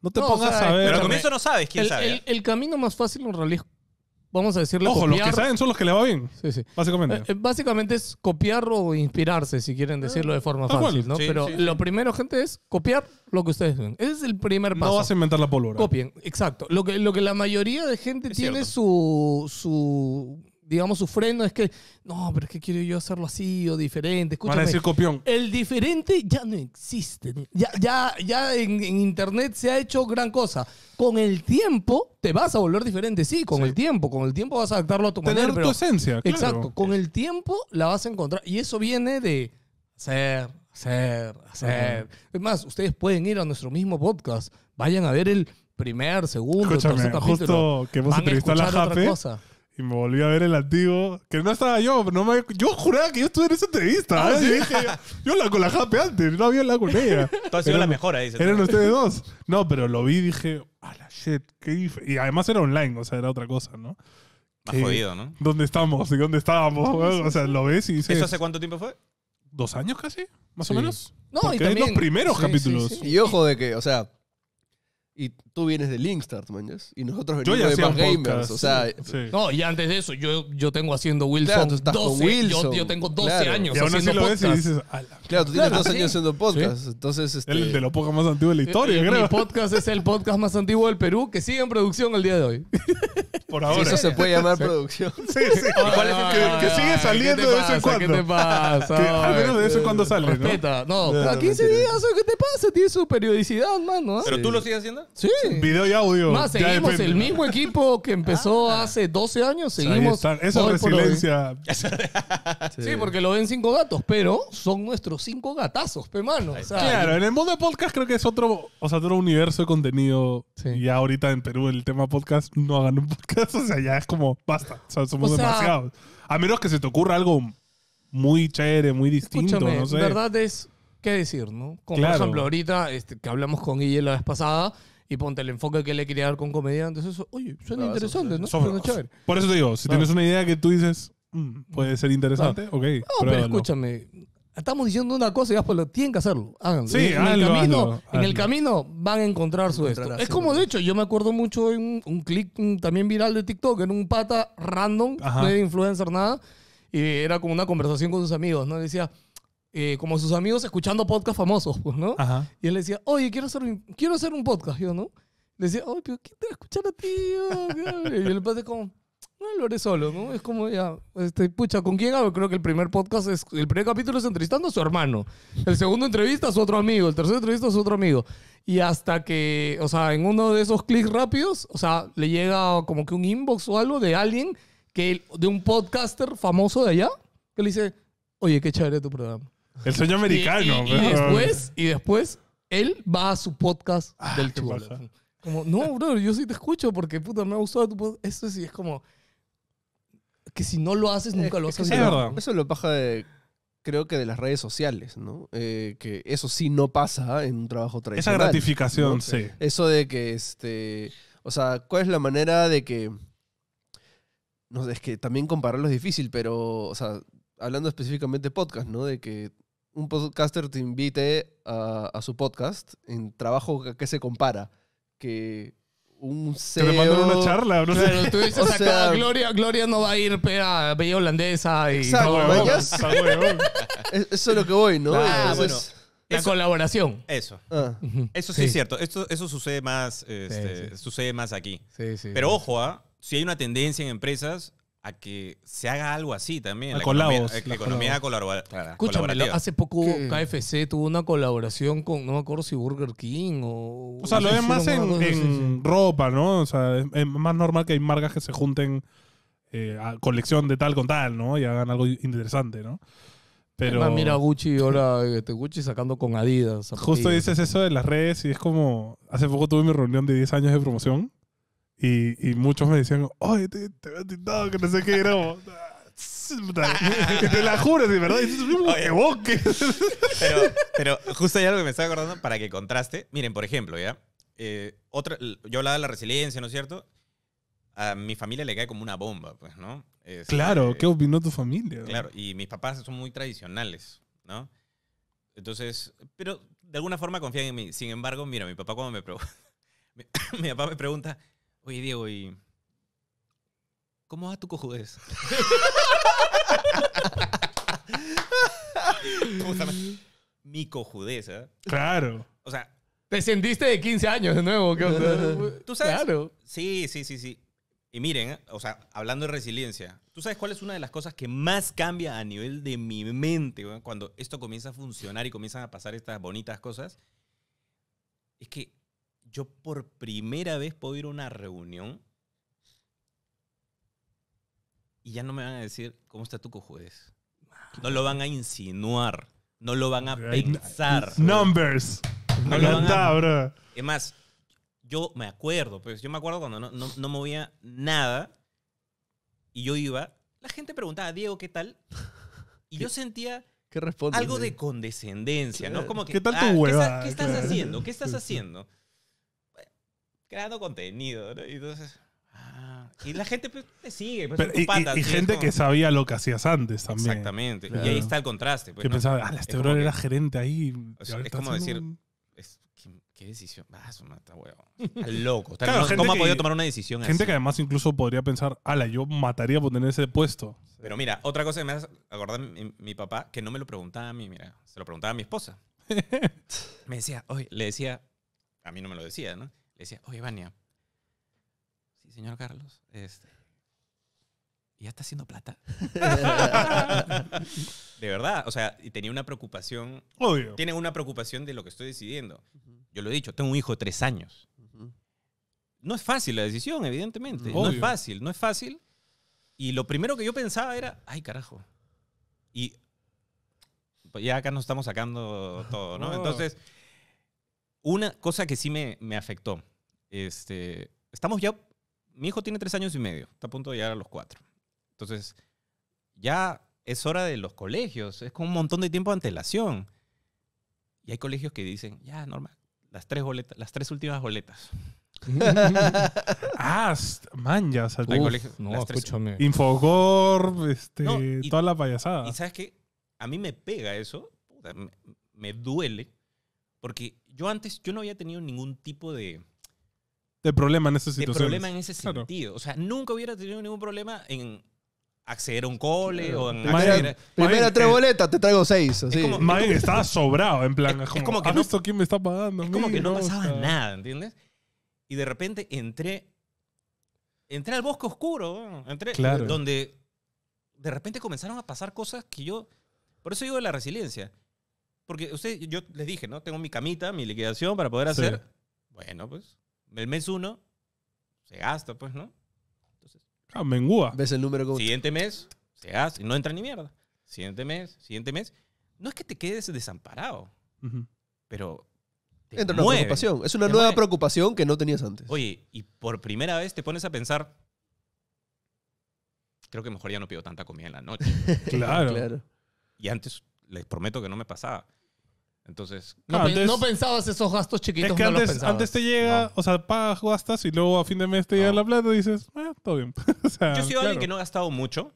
no te pongas a ver. Pero al comienzo no sabes quién sabe. El, camino más fácil en realidad vamos a decirle, Ojo, los que saben son los que le va bien. Sí, sí. Básicamente. Eh, eh, básicamente es copiar o inspirarse, si quieren decirlo de forma ah, fácil, ¿no? pero lo primero, gente, es copiar lo que ustedes ven. Ese es el primer paso. No vas a inventar la pólvora. Copien, exacto. Lo que, lo que la mayoría de gente tiene su, su digamos, su freno es que, no, pero es que quiero yo hacerlo así o diferente. Escúchame, Van decir copión. El diferente ya no existe. Ya, ya, ya en, Internet se ha hecho gran cosa. Con el tiempo te vas a volver diferente, sí, con el tiempo. Con el tiempo vas a adaptarlo a tu manera. Tener tu esencia, Exacto. Con el tiempo la vas a encontrar. Y eso viene de ser, ser, hacer. Es más, ustedes pueden ir a nuestro mismo podcast. Vayan a ver el primer, segundo, tercer capítulo. justo que hemos entrevistado a y me volví a ver el antiguo, que no estaba yo, no me, yo juraba que yo estuve en esa entrevista. Ah, ¿eh? dije, yo, la con la antes, no había la con ella. sido la mejor ahí. Eran ustedes dos. No, pero lo vi y dije, a la shit, qué difícil. Y además era online, o sea, era otra cosa, ¿no? Más jodido, eh, ¿no? ¿Dónde estamos? ¿Y dónde estábamos? O sea, lo ves y dices... ¿Eso hace cuánto tiempo fue? ¿Dos años casi? ¿Más o menos? No, Porque también los primeros capítulos. Y ojo de que, o sea, y tú vienes de Linkstart, man. Y nosotros venimos yo ya de más gamers. o sea, No, y antes de eso, yo, yo tengo haciendo Wilson. Claro, estás 12, con Wilson. Yo, yo, tengo 12 años. Y aún haciendo lo podcast. ves y dices. Ala". Claro, tú tienes 12 años haciendo podcast. Entonces, este... El de los poco más antiguos de la eh, historia, el, eh, creo. Mi podcast es el podcast más antiguo del Perú que sigue en producción el día de hoy. eso se puede llamar producción. Sí, sí. Ah, que, sigue saliendo de vez en cuando. ¿Qué te pasa? al menos de vez en cuando sale, ¿no? ¿no? No, a 15 días, ¿qué te pasa? Tiene su periodicidad, mano. ¿ah? ¿Pero tú lo sigues haciendo? Sí. Video y audio. Más, seguimos el mismo equipo que empezó ah. hace 12 años. Seguimos. Esa resiliencia. sí. porque lo ven cinco gatos, pero son nuestros cinco gatazos, pe claro, en el mundo de podcast creo que es otro, o sea, otro universo de contenido. Y ahorita en Perú el tema podcast, no hagan un podcast. o sea, ya es como, basta, o sea, somos demasiados. A menos que se te ocurra algo muy chévere, muy distinto, no sé. verdad es qué decir, ¿no? Como por ejemplo ahorita este, que hablamos con Guille la vez pasada y ponte el enfoque que le quería dar con comediantes, eso, oye, suena interesante, ¿no? suena chévere. Por eso te digo, si tienes una idea que tú dices, mm, puede ser interesante, ok. No, pero escúchame, Estamos diciendo una cosa y lo tienen que hacerlo. Háganlo. Sí, en, el camino, en el camino van a encontrar su esto. Es como de hecho, yo me acuerdo mucho en un, un mm, también viral de TikTok, en un pata random, no era influencer nada, y era como una conversación con sus amigos, ¿no? Decía, eh, como sus amigos escuchando podcast famosos, pues, ¿no? Y él decía, oye, quiero hacer, quiero hacer un podcast, yo, ¿no? Le decía, oye, pero ¿quién te va a escuchar a ti? y el pata como lo eres solo, ¿no? Es como ya, este, pucha, ¿con quién hago? Creo que el primer podcast es, el primer capítulo es entrevistando a su hermano. El segundo entrevista a su otro amigo, el tercer entrevista a su otro amigo. Y hasta que, o sea, en uno de esos clics rápidos, o sea, le llega como que un inbox o algo de alguien que, de un podcaster famoso de allá, que le dice, oye, qué chévere tu programa. El sueño americano. Y, y, después, y después, él va a su podcast ah, del chulo. Como, no, bro, yo sí te escucho porque puta, me ha gustado tu podcast. Eso sí es como, que si no lo haces, nunca lo vas a es Eso lo baja de, creo que de las redes sociales, ¿no? Eh, que eso sí no pasa en un trabajo tradicional. Esa gratificación, sí. Eso de que, este, o sea, ¿cuál es la manera de que... No, sé, es que también compararlo es difícil, pero, o sea, hablando específicamente de podcast, ¿no? De que un podcaster te invite a, a su podcast en trabajo que se compara. Que un CEO. Te mandaron una charla, no tú dices o acá, Gloria, Gloria no va a ir a bella holandesa y... Eso es lo que voy, ¿no? Ah, La colaboración. Eso. Ah. Eso sí, es cierto. eso sucede más, este, sucede más aquí. Pero ojo, ¿ah? si hay una tendencia en empresas a que se haga algo así también. Ah, la economía, eh, la colabora, Escúchame, hace poco KFC tuvo una colaboración con, no me acuerdo si Burger King o... O sea, lo ven más en, ropa, ¿no? O sea, es, más normal que hay marcas que se junten eh, a colección de tal con tal, ¿no? Y hagan algo interesante, ¿no? Pero... mira Gucci ahora, este, Gucci sacando con Adidas. Justo dices eso de las redes y es como... Hace poco tuve mi reunión de 10 años de promoción y, muchos me decían, ¡Ay, te, te veo tintado, que no sé qué, gramo! ¡Que te la juro, sí, verdad. Oye, boque. pero, pero justo hay algo que me estaba acordando para que contraste. Miren, por ejemplo, ¿ya? Eh, otra, yo hablaba de la resiliencia, ¿no es cierto? A mi familia le cae como una bomba, pues, ¿no? Este, claro, ¿qué opinó tu familia? Claro, y mis papás son muy tradicionales, ¿no? Entonces, pero de alguna forma confían en mí. Sin embargo, mira, mi papá cuando me pregunta, mi papá me pregunta, Oye, Diego, ¿y cómo va tu cojudez? Mi cojudez, ¿eh? Claro. O sea, Te sentiste de 15 años de nuevo. ¿qué Claro. sí, sí, sí, sí. Y miren, ¿eh? o sea, hablando de resiliencia, ¿tú sabes cuál es una de las cosas que más cambia a nivel de mi mente ¿eh? cuando esto comienza a funcionar y comienzan a pasar estas bonitas cosas? Es que yo por primera vez puedo ir a una reunión y ya no me van a decir cómo está tu cojones? No lo van a insinuar, no lo van a pensar. Numbers. No lo Es más, yo me acuerdo, pues yo me acuerdo cuando no, no, movía nada y yo iba, la gente preguntaba, Diego, ¿qué tal? Y yo sentía... que algo eh? de condescendencia, ¿no? Como ¿Qué tal tu ah, ¿Qué, estás haciendo? ¿Qué estás haciendo? creando contenido, ¿no? Y entonces... Ah, y la gente te pues, sigue. Pues, Pero, y, y, gente que sabía lo que hacías antes también. Exactamente. Y ahí está el contraste. Pues, que pensaba, ah, este bro era gerente ahí. es como decir, ¿qué, decisión? Ah, su mata, huevo. loco. Claro, ¿Cómo ha podido tomar una decisión gente así? Gente que además incluso podría pensar, ala, yo mataría por tener ese puesto. Pero mira, otra cosa que me hace acordar mi, mi papá, que no me lo preguntaba a mí, mira, se lo preguntaba a mi esposa. me decía, oye, le decía, a mí no me lo decía, ¿no? Le decía, oye, Vania, sí, señor Carlos, este, ¿ya está haciendo plata? de verdad, o sea, y tenía una preocupación. Obvio. Tiene una preocupación de lo que estoy decidiendo. Yo lo he dicho, tengo un hijo de tres años. No es fácil la decisión, evidentemente. No es fácil, no es fácil. Y lo primero que yo pensaba era, ay, carajo. Y pues, ya acá nos estamos sacando todo, ¿no? Oh. Entonces, una cosa que sí me, me afectó. Este, estamos ya. Mi hijo tiene tres años y medio. Está a punto de llegar a los cuatro. Entonces, ya es hora de los colegios. Es con un montón de tiempo de antelación. Y hay colegios que dicen, ya, normal. Las tres, boletas, las tres últimas boletas. ah, man, ya No, Infogor, este, toda la payasada. Y sabes que a mí me pega eso, me, me duele porque yo antes, yo no había tenido ningún tipo de... De problema en esa situación. De problema en ese sentido. O sea, nunca hubiera tenido ningún problema en acceder a un cole o Primera tres boletas, te traigo seis. Así. como, estaba sobrado, en plan. Es, como, que ah, no, quién me está pagando? como que no, pasaba nada, ¿entiendes? Y de repente entré... Entré al bosque oscuro, entré donde de repente comenzaron a pasar cosas que yo... Por eso digo de la resiliencia. Porque usted, yo les dije, ¿no? Tengo mi camita, mi liquidación para poder hacer. Bueno, pues, el mes uno se gasta, pues, ¿no? Entonces. Ah, mengua. ¿Ves el número Siguiente mes, se gasta y no entra ni mierda. Siguiente mes, siguiente mes. No es que te quedes desamparado, pero. entra una preocupación. Es una nueva preocupación que no tenías antes. Oye, y por primera vez te pones a pensar. Creo que mejor ya no pido tanta comida en la noche. claro. Y antes les prometo que no me pasaba. Entonces, no, no pensabas esos gastos chiquitos. Es que antes, antes te llega, o sea, pagas, gastas y luego a fin de mes te llega la plata y dices, bueno, ah, todo bien. Yo soy alguien que no ha gastado mucho.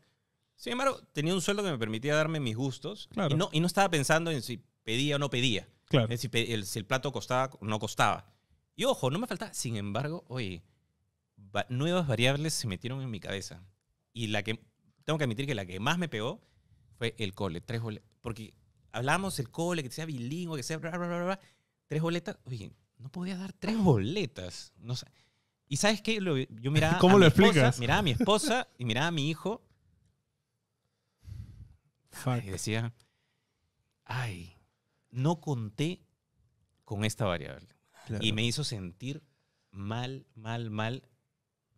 Sin embargo, tenía un sueldo que me permitía darme mis gustos y, no, y no estaba pensando en si pedía o no pedía. Claro. Eh, si, el, plato costaba o no costaba. Y ojo, no me faltaba. Sin embargo, oye, nuevas variables se metieron en mi cabeza. Y la que, tengo que admitir que la que más me pegó fue el cole, tres boletos. Porque hablamos el cole, que sea bilingüe, que sea bla, bla, bla, bla, tres boletas, oye, no podía dar tres boletas. Y sabes qué, yo miraba ¿Cómo lo mi explicas? miraba a mi esposa y miraba a mi hijo. Y decía, ay, no conté con esta variable. Y me hizo sentir mal, mal, mal.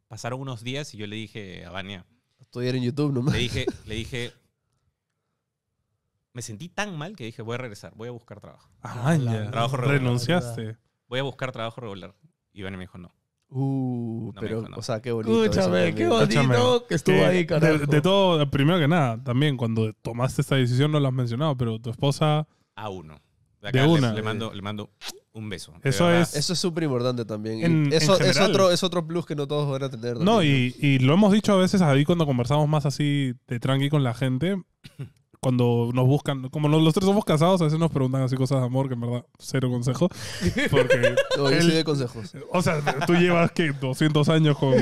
Pasaron unos días y yo le dije a Vania. estoy en YouTube nomás. Le dije, le dije, me sentí tan mal que dije, voy a regresar, voy a buscar trabajo. Ah, ah, trabajo Renunciaste. Voy a buscar trabajo regular. Y Iván me dijo, no. Uh, pero, o sea, qué bonito. Escúchame, qué bonito que estuvo ahí, De, todo, primero que nada, también cuando tomaste esta decisión no lo has mencionado, pero tu esposa... A uno. De, Le, mando, le mando un beso. Eso es, eso es súper importante también. eso es, otro, es otro plus que no todos van a tener. No, y, y, lo hemos dicho a veces ahí cuando conversamos más así de tranqui con la gente cuando nos buscan, como los, tres somos casados, a veces nos preguntan así cosas de amor, que en verdad, cero consejo. consejos. O sea, tú llevas que 200 años con,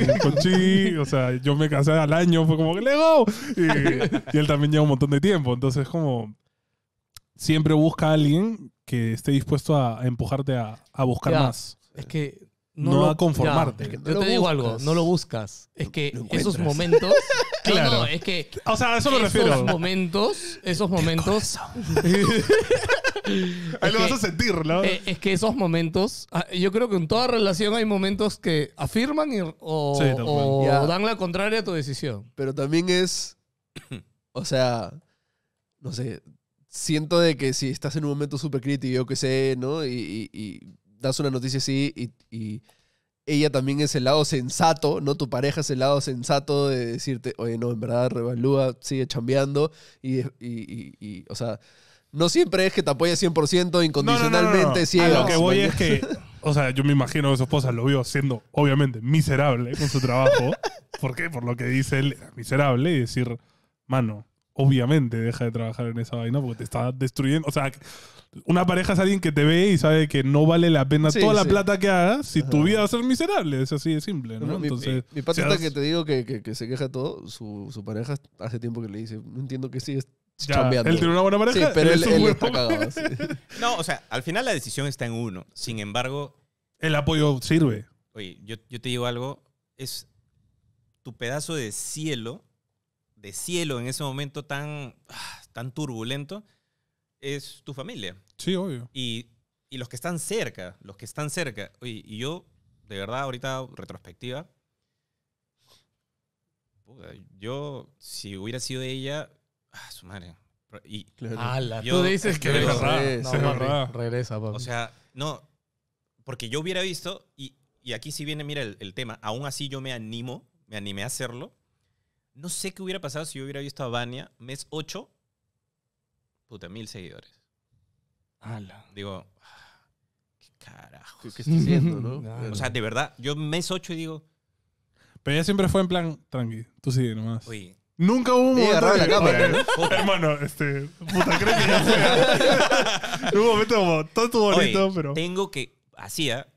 Chi, o sea, yo me casé al año, fue como que lego. Y, él también lleva un montón de tiempo, entonces como siempre busca a alguien que esté dispuesto a empujarte a, buscar más. Es que no, a conformarte. yo te digo algo, no lo buscas. Es que esos momentos. claro. es que. O sea, a eso me refiero. Esos momentos. Esos momentos. Ahí lo vas a sentir, ¿no? Eh, es que esos momentos. Ah, yo creo que en toda relación hay momentos que afirman o, dan la contraria a tu decisión. Pero también es. O sea. No sé. Siento de que si estás en un momento súper crítico, yo qué sé, ¿no? y das una noticia así y, ella también es el lado sensato, ¿no? Tu pareja es el lado sensato de decirte, oye, no, en verdad, revalúa, sigue chambeando y, o sea, no siempre es que te apoya 100% incondicionalmente. No, no, lo que voy es que, o sea, yo me imagino que su esposa lo vio siendo, obviamente, miserable con su trabajo. ¿Por qué? Por lo que dice él, miserable y decir, mano, obviamente deja de trabajar en esa vaina porque te está destruyendo. O sea, una pareja es alguien que te ve y sabe que no vale la pena toda la plata que hagas si tu vida va a ser miserable. Es así de simple, ¿no? Mi, Entonces, mi, que te digo que, que, se queja todo, su, su pareja hace tiempo que le dice, no entiendo que sigues ya, él tiene una buena pareja. Sí, pero él, cagado. No, o sea, al final la decisión está en uno. Sin embargo. El apoyo sirve. Oye, yo, yo, te digo algo. Es tu pedazo de cielo, de cielo en ese momento tan, ah, tan turbulento, es tu familia. Sí, obvio. Y, los que están cerca, los que están cerca. Oye, y yo, de verdad, ahorita, retrospectiva, yo, si hubiera sido ella, ah, su madre. Y tú dices que regresa, no, regresa, O sea, no, porque yo hubiera visto, y, aquí si viene, mira, el, el, tema, aún así yo me animo, me animé a hacerlo. No sé qué hubiera pasado si yo hubiera visto a Vania mes 8 puta, mil seguidores. Ala. Digo, ah, qué carajo. ¿Qué, estoy haciendo, no? O sea, de verdad, yo mes ocho y digo. Pero ella siempre fue en plan, tranqui, tú sigue nomás. Oye. Nunca hubo un momento. La cámara. Hermano, este. Puta, creo que ya sea. un momento como, todo bonito, pero. Tengo que. Hacía...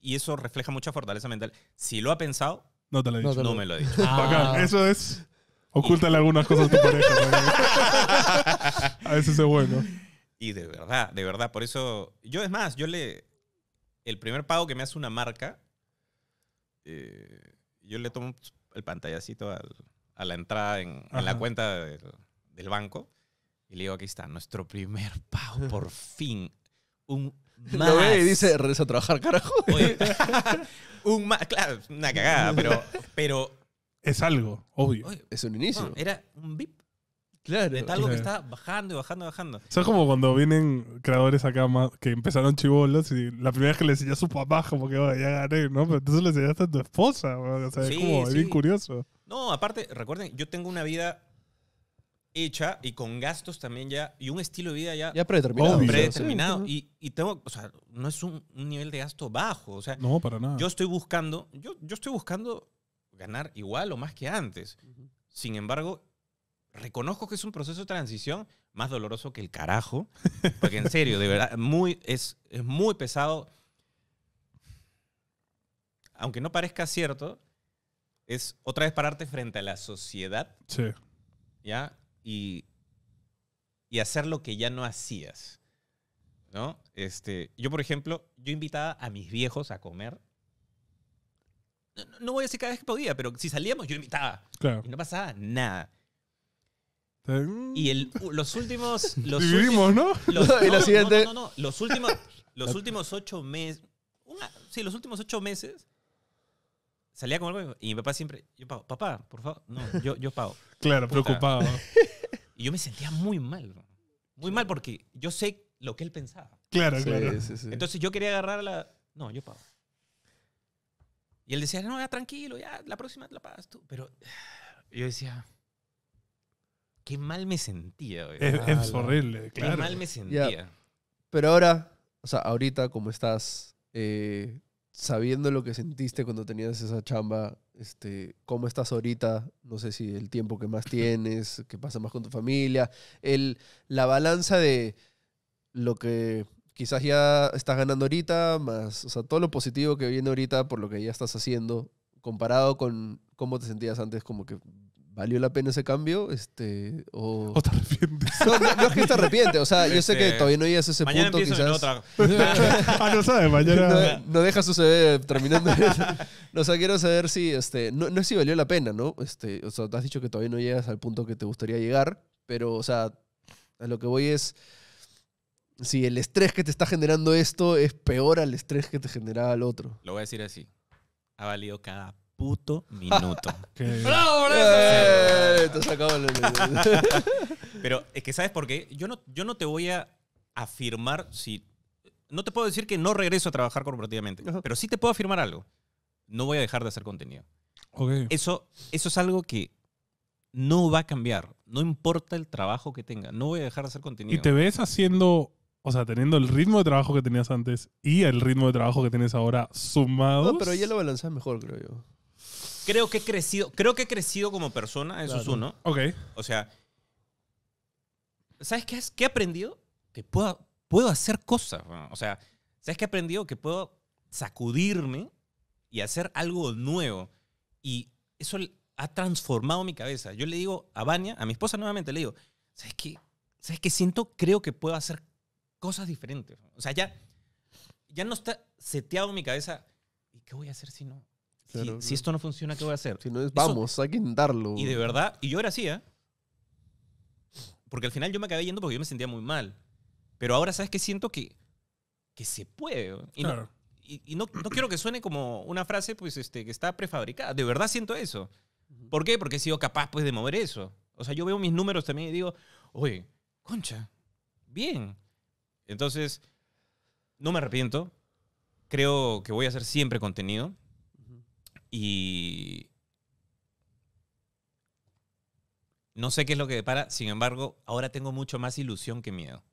y eso refleja mucha fortaleza mental. Si lo ha pensado, no te lo he dicho. No, me lo he dicho. Ah. Eso es Ocúltale algunas cosas a tu pareja. a veces es bueno. Y de verdad, de verdad. Por eso, yo es más, yo le. El primer pago que me hace una marca, eh, yo le tomo el pantallacito a la entrada en, la cuenta del, banco y le digo: aquí está, nuestro primer pago, por fin. Un. Más. y dice: regresa a trabajar, carajo. un más. Claro, una cagada, pero, pero es algo, obvio. Es un inicio. era un bip claro. es algo que está bajando y bajando y bajando. Eso es como cuando vienen creadores acá que empezaron chivolos y la primera vez que le enseñó a su papá, como que ya gané, ¿no? Pero entonces le enseñaste a tu esposa, o sea, es como es bien curioso. No, aparte, recuerden, yo tengo una vida hecha y con gastos también ya y un estilo de vida ya, Ya predeterminado. Obvio. predeterminado. Y, y tengo, o sea, no es un, un nivel de gasto bajo. O sea, No, para nada. yo estoy buscando, yo, yo estoy buscando ganar igual o más que antes. Sin embargo, reconozco que es un proceso de transición más doloroso que el carajo, porque en serio, de verdad, muy, es, muy pesado. Aunque no parezca cierto, es otra vez pararte frente a la sociedad. ¿Ya? Y, hacer lo que ya no hacías. ¿No? Este, yo, por ejemplo, yo invitaba a mis viejos a comer no voy a decir cada vez que podía, pero si salíamos yo invitaba. Claro. Y no pasaba nada. Y los últimos. Los ¿no? Los, No, no, Los últimos, ocho meses. sí, los últimos ocho meses. Salía con algo y mi papá siempre. Yo pago, papá, por favor. No, yo, yo pago. Claro, preocupado. Y yo me sentía muy mal. Muy mal porque yo sé lo que él pensaba. Claro, claro. Entonces yo quería agarrar la. No, yo pago. Y él decía, no, ya tranquilo, ya la próxima te la pagas tú. Pero yo decía, qué mal me sentía. Es, horrible, claro. Qué mal me sentía. Pero ahora, o sea, ahorita como estás, eh, sabiendo lo que sentiste cuando tenías esa chamba, este, cómo estás ahorita, no sé si el tiempo que más tienes, qué pasa más con tu familia, el, la balanza de lo que quizás ya estás ganando ahorita, más, o sea, todo lo positivo que viene ahorita por lo que ya estás haciendo, comparado con cómo te sentías antes, como que ¿Valió la pena ese cambio? Este, o... te arrepientes. No, es que te arrepientes. O sea, yo sé que este, todavía no llegas a ese punto. Quizás... ah, no sabes, mañana. No, no deja suceder terminando. no, o sea, quiero saber si, este, no, no es si valió la pena, ¿no? Este, o sea, te has dicho que todavía no llegas al punto que te gustaría llegar, pero, o sea, a lo que voy es si el estrés que te está generando esto es peor al estrés que te generaba el otro. Lo voy a decir así. Ha valido cada puto minuto. ¡Bravo, eh, Pero es que ¿sabes por qué? Yo no, yo no te voy a afirmar si... No te puedo decir que no regreso a trabajar corporativamente, pero sí te puedo afirmar algo. No voy a dejar de hacer contenido. Eso, eso es algo que no va a cambiar. No importa el trabajo que tenga. No voy a dejar de hacer contenido. ¿Y te ves haciendo o sea, teniendo el ritmo de trabajo que tenías antes y el ritmo de trabajo que tienes ahora sumados. No, pero ya lo balanceas mejor, creo yo. Creo que he crecido, creo que he crecido como persona, eso es uno. Ok. O sea, ¿sabes qué, qué he aprendido? Que puedo, puedo hacer cosas. O sea, ¿sabes qué he aprendido? Que puedo sacudirme y hacer algo nuevo. Y eso ha transformado mi cabeza. Yo le digo a Vania, a mi esposa nuevamente, le digo, ¿sabes qué? ¿Sabes qué siento? Creo que puedo hacer cosas diferentes. O sea, ya, ya no está seteado en mi cabeza. ¿Y qué voy a hacer si no? si, esto no funciona, ¿qué voy a hacer? Si no vamos, hay que intentarlo. Y de verdad, y yo era así, ¿eh? Porque al final yo me acabé yendo porque yo me sentía muy mal. Pero ahora, ¿sabes qué? Siento que, que se puede. Y No, y, no, no, quiero que suene como una frase pues, este, que está prefabricada. De verdad siento eso. ¿Por qué? Porque he sido capaz pues, de mover eso. O sea, yo veo mis números también y digo, oye, concha, bien. Entonces, no me arrepiento. Creo que voy a hacer siempre contenido. Y No sé qué es lo que depara, sin embargo, ahora tengo mucho más ilusión que miedo.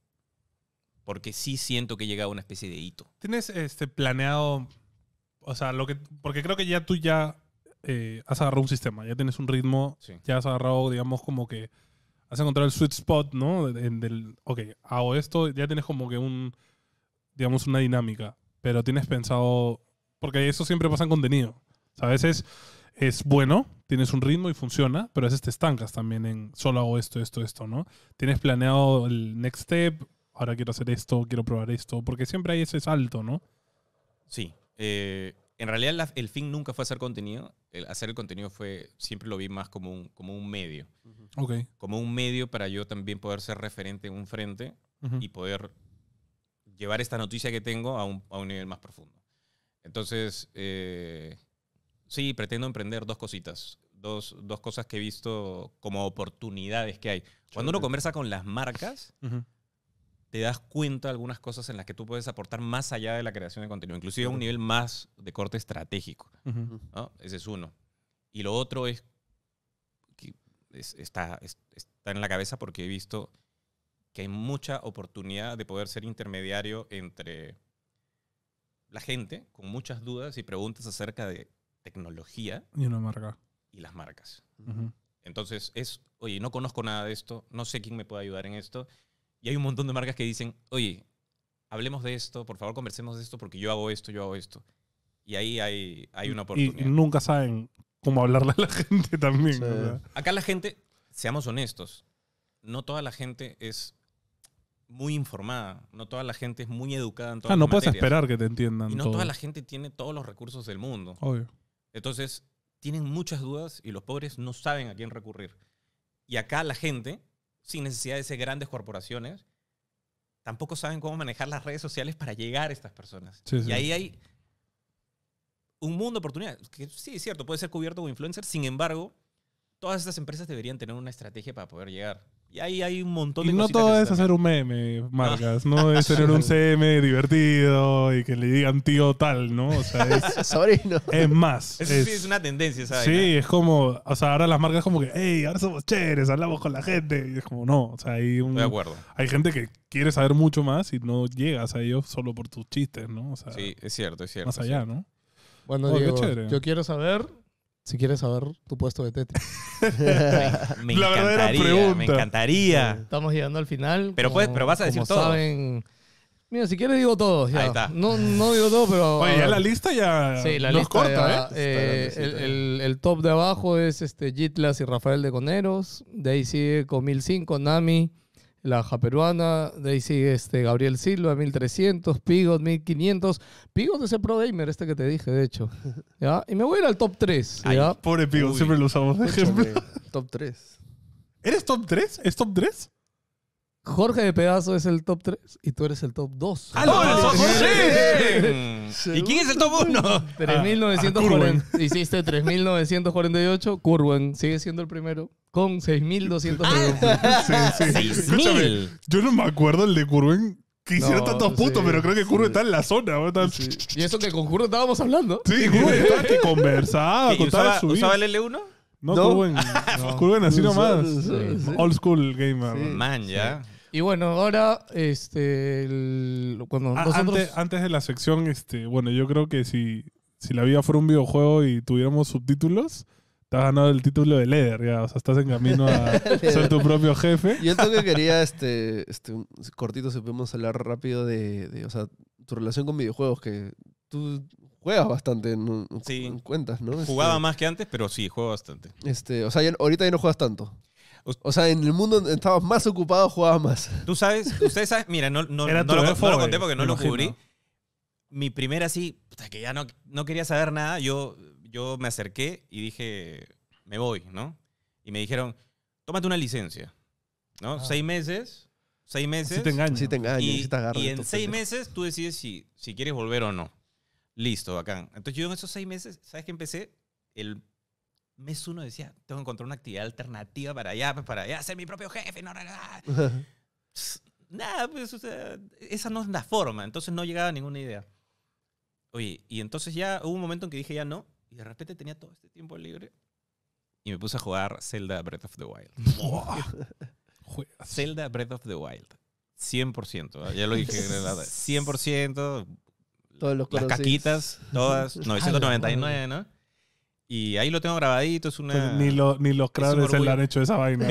Porque sí siento que he llegado a una especie de hito. ¿Tienes este planeado? O sea, lo que. Porque creo que ya tú ya eh, has agarrado un sistema, ya tienes un ritmo, ya has agarrado, digamos, como que has encontrado el sweet spot, ¿no? En del, ok, hago esto, ya tienes como que un, digamos, una dinámica, pero tienes pensado, porque eso siempre pasa en contenido. O sea, a veces es bueno, tienes un ritmo y funciona, pero a veces te estancas también en solo hago esto, esto, esto, ¿no? Tienes planeado el next step, ahora quiero hacer esto, quiero probar esto, porque siempre hay ese salto, ¿no? Sí. Eh, en realidad el fin nunca fue hacer contenido. hacer el contenido fue, siempre lo vi más como un, como un medio. Como un medio para yo también poder ser referente en un frente y poder llevar esta noticia que tengo a un, a un nivel más profundo. Entonces, eh, sí, pretendo emprender dos cositas. Dos, dos, cosas que he visto como oportunidades que hay. Cuando uno conversa con las marcas, te das cuenta de algunas cosas en las que tú puedes aportar más allá de la creación de contenido, inclusive a un nivel más de corte estratégico. Ese es uno. Y lo otro es que está, está en la cabeza porque he visto que hay mucha oportunidad de poder ser intermediario entre la gente con muchas dudas y preguntas acerca de tecnología. Y Y las marcas. Entonces es, oye, no conozco nada de esto, no sé quién me puede ayudar en esto, y hay un montón de marcas que dicen, oye, hablemos de esto, por favor conversemos de esto porque yo hago esto, yo hago esto. Y ahí hay, hay una oportunidad. Y nunca saben cómo hablarle a la gente también. Acá la gente, seamos honestos, no toda la gente es muy informada, no toda la gente es muy educada en ah, no puedes esperar que te entiendan. Y no toda la gente tiene todos los recursos del mundo. Obvio. Entonces, tienen muchas dudas y los pobres no saben a quién recurrir. Y acá la gente sin necesidad de ser grandes corporaciones, tampoco saben cómo manejar las redes sociales para llegar a estas personas. Y ahí hay un mundo de oportunidades. Que sí, es cierto, puede ser cubierto con influencer, Sin embargo, todas estas empresas deberían tener una estrategia para poder llegar. Y ahí hay un montón y no todo es hacer un meme, Marcas, ¿no? Es tener un CM divertido y que le digan tío tal, ¿no? O sea, es, es más. Es, una tendencia, ¿sabes? Sí, es como, o sea, ahora las marcas como que, hey, ahora somos chéveres, hablamos con la gente. Y es como, no, o sea, hay un... De acuerdo. Hay gente que quiere saber mucho más y no llegas a ellos solo por tus chistes, ¿no? sí, es cierto, es cierto. Más allá, ¿no? Bueno, oh, yo quiero saber si quieres saber tu puesto de Tetris. me, La verdadera pregunta. Me encantaría. Estamos llegando al final. Pero, pero vas a decir todo. Mira, si quieres digo todo. Ahí está. No, no digo todo, pero... Oye, ya la lista ya sí, la nos lista corta, ¿eh? eh el, top de abajo es este, Jitlas y Rafael de Coneros. De ahí sigue con 1005, Nami, la Aja Peruana, de este Gabriel Silva, 1300, Pigot, 1500. Pigot es el pro gamer, este que te dije, de hecho. Y me voy ir al top 3. pobre Pigot, siempre lo usamos ejemplo. Top 3. ¿Eres top 3? ¿Es top 3? Jorge de Pedazo es el top 3 y tú eres el top 2. ¡Aló! ¡Ah, sí. ¿Y quién es el top 1? 3.940. Ah, hiciste 3.948. Curwen sigue siendo el primero con 6.200 ah. sí, sí. Escúchame, yo no me acuerdo el de Curwen que hicieron tantos puntos, pero creo que Curwen está en la zona. Y eso que con Curwen estábamos hablando. Sí, Curwen estaba que conversaba, contaba su ¿Usaba el L1? No, ¿No? Curven. Curven así nomás. Old school gamer. Man, ya. Y bueno, ahora, este, cuando ah, nosotros... Antes, antes, de la sección, este, bueno, yo creo que si, si la vida fuera un videojuego y tuviéramos subtítulos, Estás ganando el título de líder, ya. O sea, estás en camino a ser tu propio jefe. Yo esto que quería, este, este cortito, si podemos hablar rápido de, o sea, tu relación con videojuegos, que tú juegas bastante en, cuentas, ¿no? Jugaba este más que antes, pero sí, juego bastante. Este, o sea, ahorita ya no juegas tanto. O sea, en el mundo donde estabas más ocupado, jugabas más. Tú sabes, ustedes saben, mira, no, no, no, lo, conté porque no lo cubrí. Mi primera sí, que ya no, no quería saber nada, yo yo me acerqué y dije, me voy, ¿no? Y me dijeron, tómate una licencia, ¿no? Ah. Seis meses, seis meses. Si te engañan, si te engañan, y, en seis meses tú decides si, si quieres volver o no. Listo, bacán. Entonces yo en esos seis meses, ¿sabes qué empecé? El mes uno decía, tengo que encontrar una actividad alternativa para allá, pues, para allá, ser mi propio jefe, no, Nada, pues, o sea, esa no es la forma. Entonces no llegaba a ninguna idea. Oye, y entonces ya hubo un momento en que dije, ya no, de repente tenía todo este tiempo libre y me puse a jugar Zelda Breath of the Wild. Zelda Breath of the Wild. 100%, ¿eh? ya lo dije, 100%, Todos los las caquitas, todas, 999, ¿no? Y ahí lo tengo grabadito, es pues ni, ni los creadores se le han hecho esa vaina.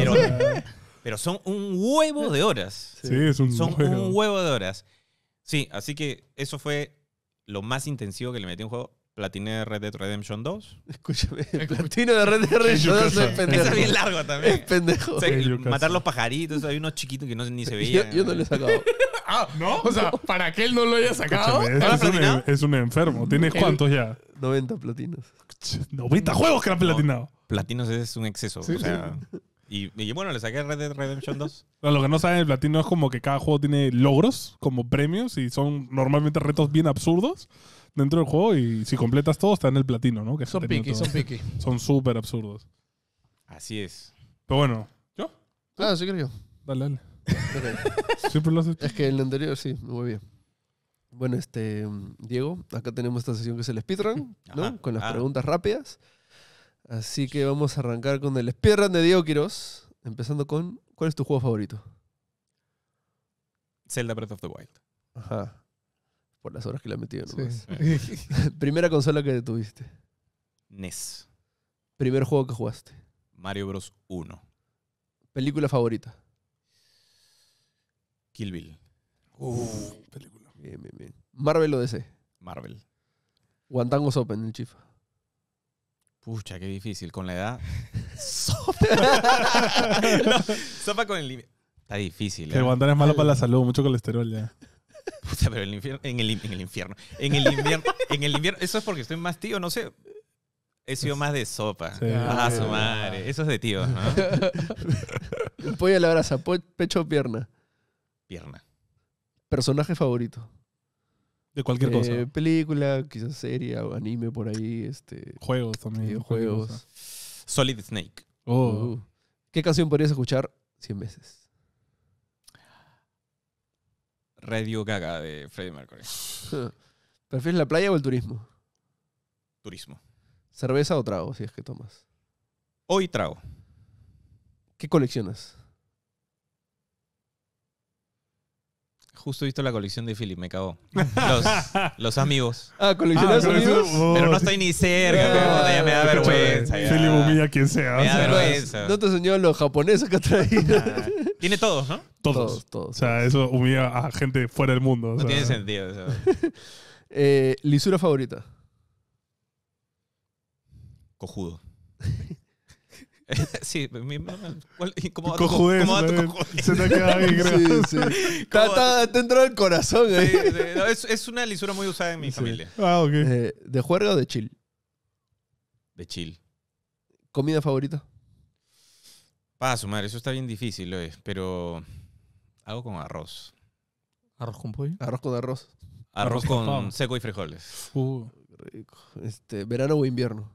Pero, son un huevo de horas. Sí, es un Son un huevo de horas. Sí, así que eso fue lo más intensivo que le metí a un juego de Red Dead Redemption 2. Escúchame, el platino de Red Dead Redemption 2 es pendejo. Es bien largo también. Es pendejo. matar los pajaritos, hay unos chiquitos que no, ni se veían. Yo, no lo he sacado. ah, ¿no? O sea, ¿para qué él no lo haya sacado? Es, un, enfermo. ¿Tienes cuántos ya? 90 platinos. 90 juegos que han platinado. platinos es un exceso. o sea. Y, bueno, le saqué Red Dead Redemption 2. lo que no saben, el platino es como que cada juego tiene logros como premios y son normalmente retos bien absurdos dentro del juego y si completas todo está en el platino, ¿no? Que son piqui, son piqui. Son súper absurdos. Así es. Pero bueno, ¿yo? Ah, sí creo yo. Dale, dale. Siempre lo has hecho. Es que en el anterior sí, muy bien. Bueno, este, Diego, acá tenemos esta sesión que es el speedrun, ¿no? con las preguntas rápidas. Así que vamos a arrancar con el speedrun de Diego Quiroz, empezando con ¿cuál es tu juego favorito? Zelda Breath of the Wild. Ajá. Por las horas que le ha metido nomás. Sí. Eh. Primera consola que tuviste. NES. Primer juego que jugaste. Mario Bros. 1. Película favorita. Kill Bill. Uh, película. Bien, bien, bien. Marvel o DC. Marvel. Guantangos Open, el chifa. Pucha, qué difícil. Con la edad. Sopa. con el límite. Está difícil. Que el ¿eh? guantán es malo para la salud, mucho colesterol ya pero el en el, infierno. En el invierno. en el invierno. Eso es porque estoy más tío, no sé. He sido más de sopa. Ah, su ah. madre. Eso es de tío ¿no? pollo a la brasa, pecho o pierna. Pierna. Personaje favorito. De cualquier eh, cosa. Película, quizás serie, o anime por ahí, este. Juegos también. Juegos. Solid Snake. Oh. Uh. ¿Qué canción podrías escuchar 100 veces? Radio Gaga de Freddie Mercury. ¿Prefieres la playa o el turismo? Turismo. ¿Cerveza o trago, si es que tomas? Hoy trago. ¿Qué coleccionas? Justo he visto la colección de Philip, me cagó. Los, amigos. Ah, coleccionas ah, amigos. Oh. Pero no estoy ni cerca, ah. me da vergüenza. Philip humilla quien sea. Me vergüenza. No te soñó los japoneses que ha traído. Ah. Tiene todos, ¿no? Todos. todos, O sea, eso humilla a gente fuera del mundo. No tiene sentido. Eso. Eh, ¿Lisura favorita? Cojudo. sí, mi ¿Cómo va Cojudez, tu, cómo va tu Se te ha quedado ahí, creo. Sí, Está, dentro del corazón, eh. es, una lisura muy usada en mi familia. Ah, ok. Eh, ¿De juerga o de chill? De chill. ¿Comida favorita? Para sumar, eso está bien difícil, ¿eh? pero hago con arroz. ¿Arroz con pollo? Arroz con arroz. Arroz, con seco y frijoles. Uh. rico. Este, ¿Verano o invierno?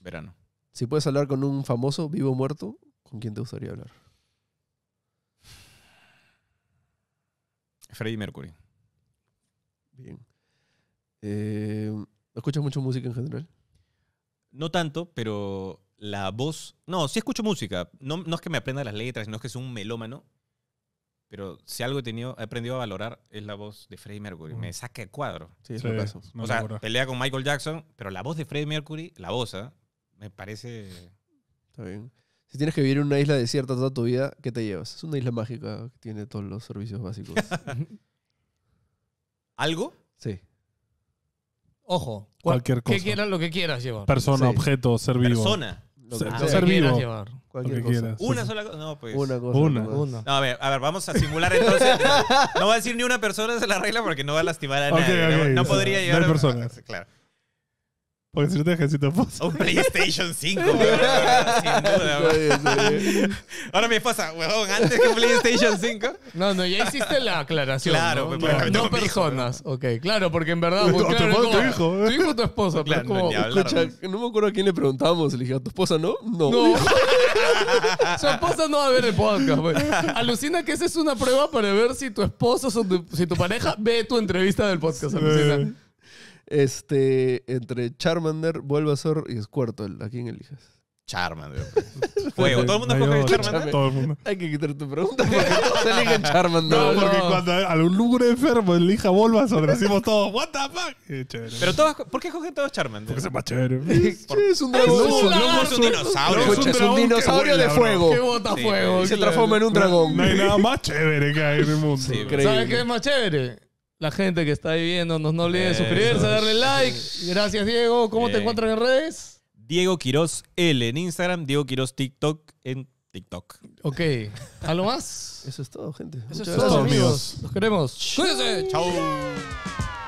Verano. Si puedes hablar con un famoso, vivo o muerto, ¿con quién te gustaría hablar? Freddie Mercury. Bien. Eh, ¿Escuchas mucho música en general? No tanto, pero la voz. No, si escucho música. No, no es que me aprenda las letras, no es que sea un melómano. Pero si algo he, tenido, aprendido a valorar es la voz de Freddie Mercury. Mm. Me saca el cuadro. Sí, es sí, o sea, pelea con Michael Jackson, pero la voz de Freddie Mercury, la voz, ¿ah? me parece. Está bien. Si tienes que vivir en una isla desierta toda tu vida, ¿qué te llevas? Es una isla mágica que tiene todos los servicios básicos. ¿Algo? Sí. Ojo. Cualquier cosa. Que quieras, lo que quieras llevar. Persona, objeto, ser vivo. Persona. Lo que llevar. Cualquier cosa. Una sola cosa. No, pues. Una cosa. Una. No, a ver, a ver, vamos a simular entonces. No, va a decir ni una persona se la regla porque no va a lastimar a nadie. No- podría llevar hay personas. Claro. Porque si no te dejas esposa. Un PlayStation 5, weón. Sin duda, Ahora mi esposa, weón, antes que un PlayStation 5. No, no, ya hiciste la aclaración. Claro, ¿no? Pues, pues, personas. ok, claro, porque en verdad. Pues, tu, eh. tu hijo. Tu tu esposa. Claro, escucha, no me acuerdo a quién le preguntamos. Le dije, ¿a tu esposa no? No. su esposa no va a ver el podcast, weón. Alucina que esa es una prueba para ver si tu esposo o si tu pareja ve tu entrevista del podcast. Alucina. Este, entre Charmander, Bulbasaur y Squirtle. ¿A quién eliges? Charmander. Pues. Fuego. Todo el mundo escoge Charmander. Todo el mundo. Hay que quitar tu pregunta Se Charmander. No, porque cuando algún lúgubre enfermo elija Bulbasaur, decimos todos, ¿What the fuck? Pero todos, ¿por qué escogen todos Charmander? Porque es más chévere. es un un, dinosaurio. dinosaurio de fuego. Que bota Se transforma en un dragón. No, hay nada más chévere que hay en el mundo. ¿Sabes qué es más chévere? la gente que está viviendo, no, no olviden suscribirse, darle like. Gracias, Diego. ¿Cómo te encuentras encuentran en redes? Diego Quiroz L en Instagram, Diego Quiroz TikTok en TikTok. Ok. ¿Algo más? Eso es todo, gente. Eso Muchas es todo, amigos. Nos queremos. Cuídense. Chau.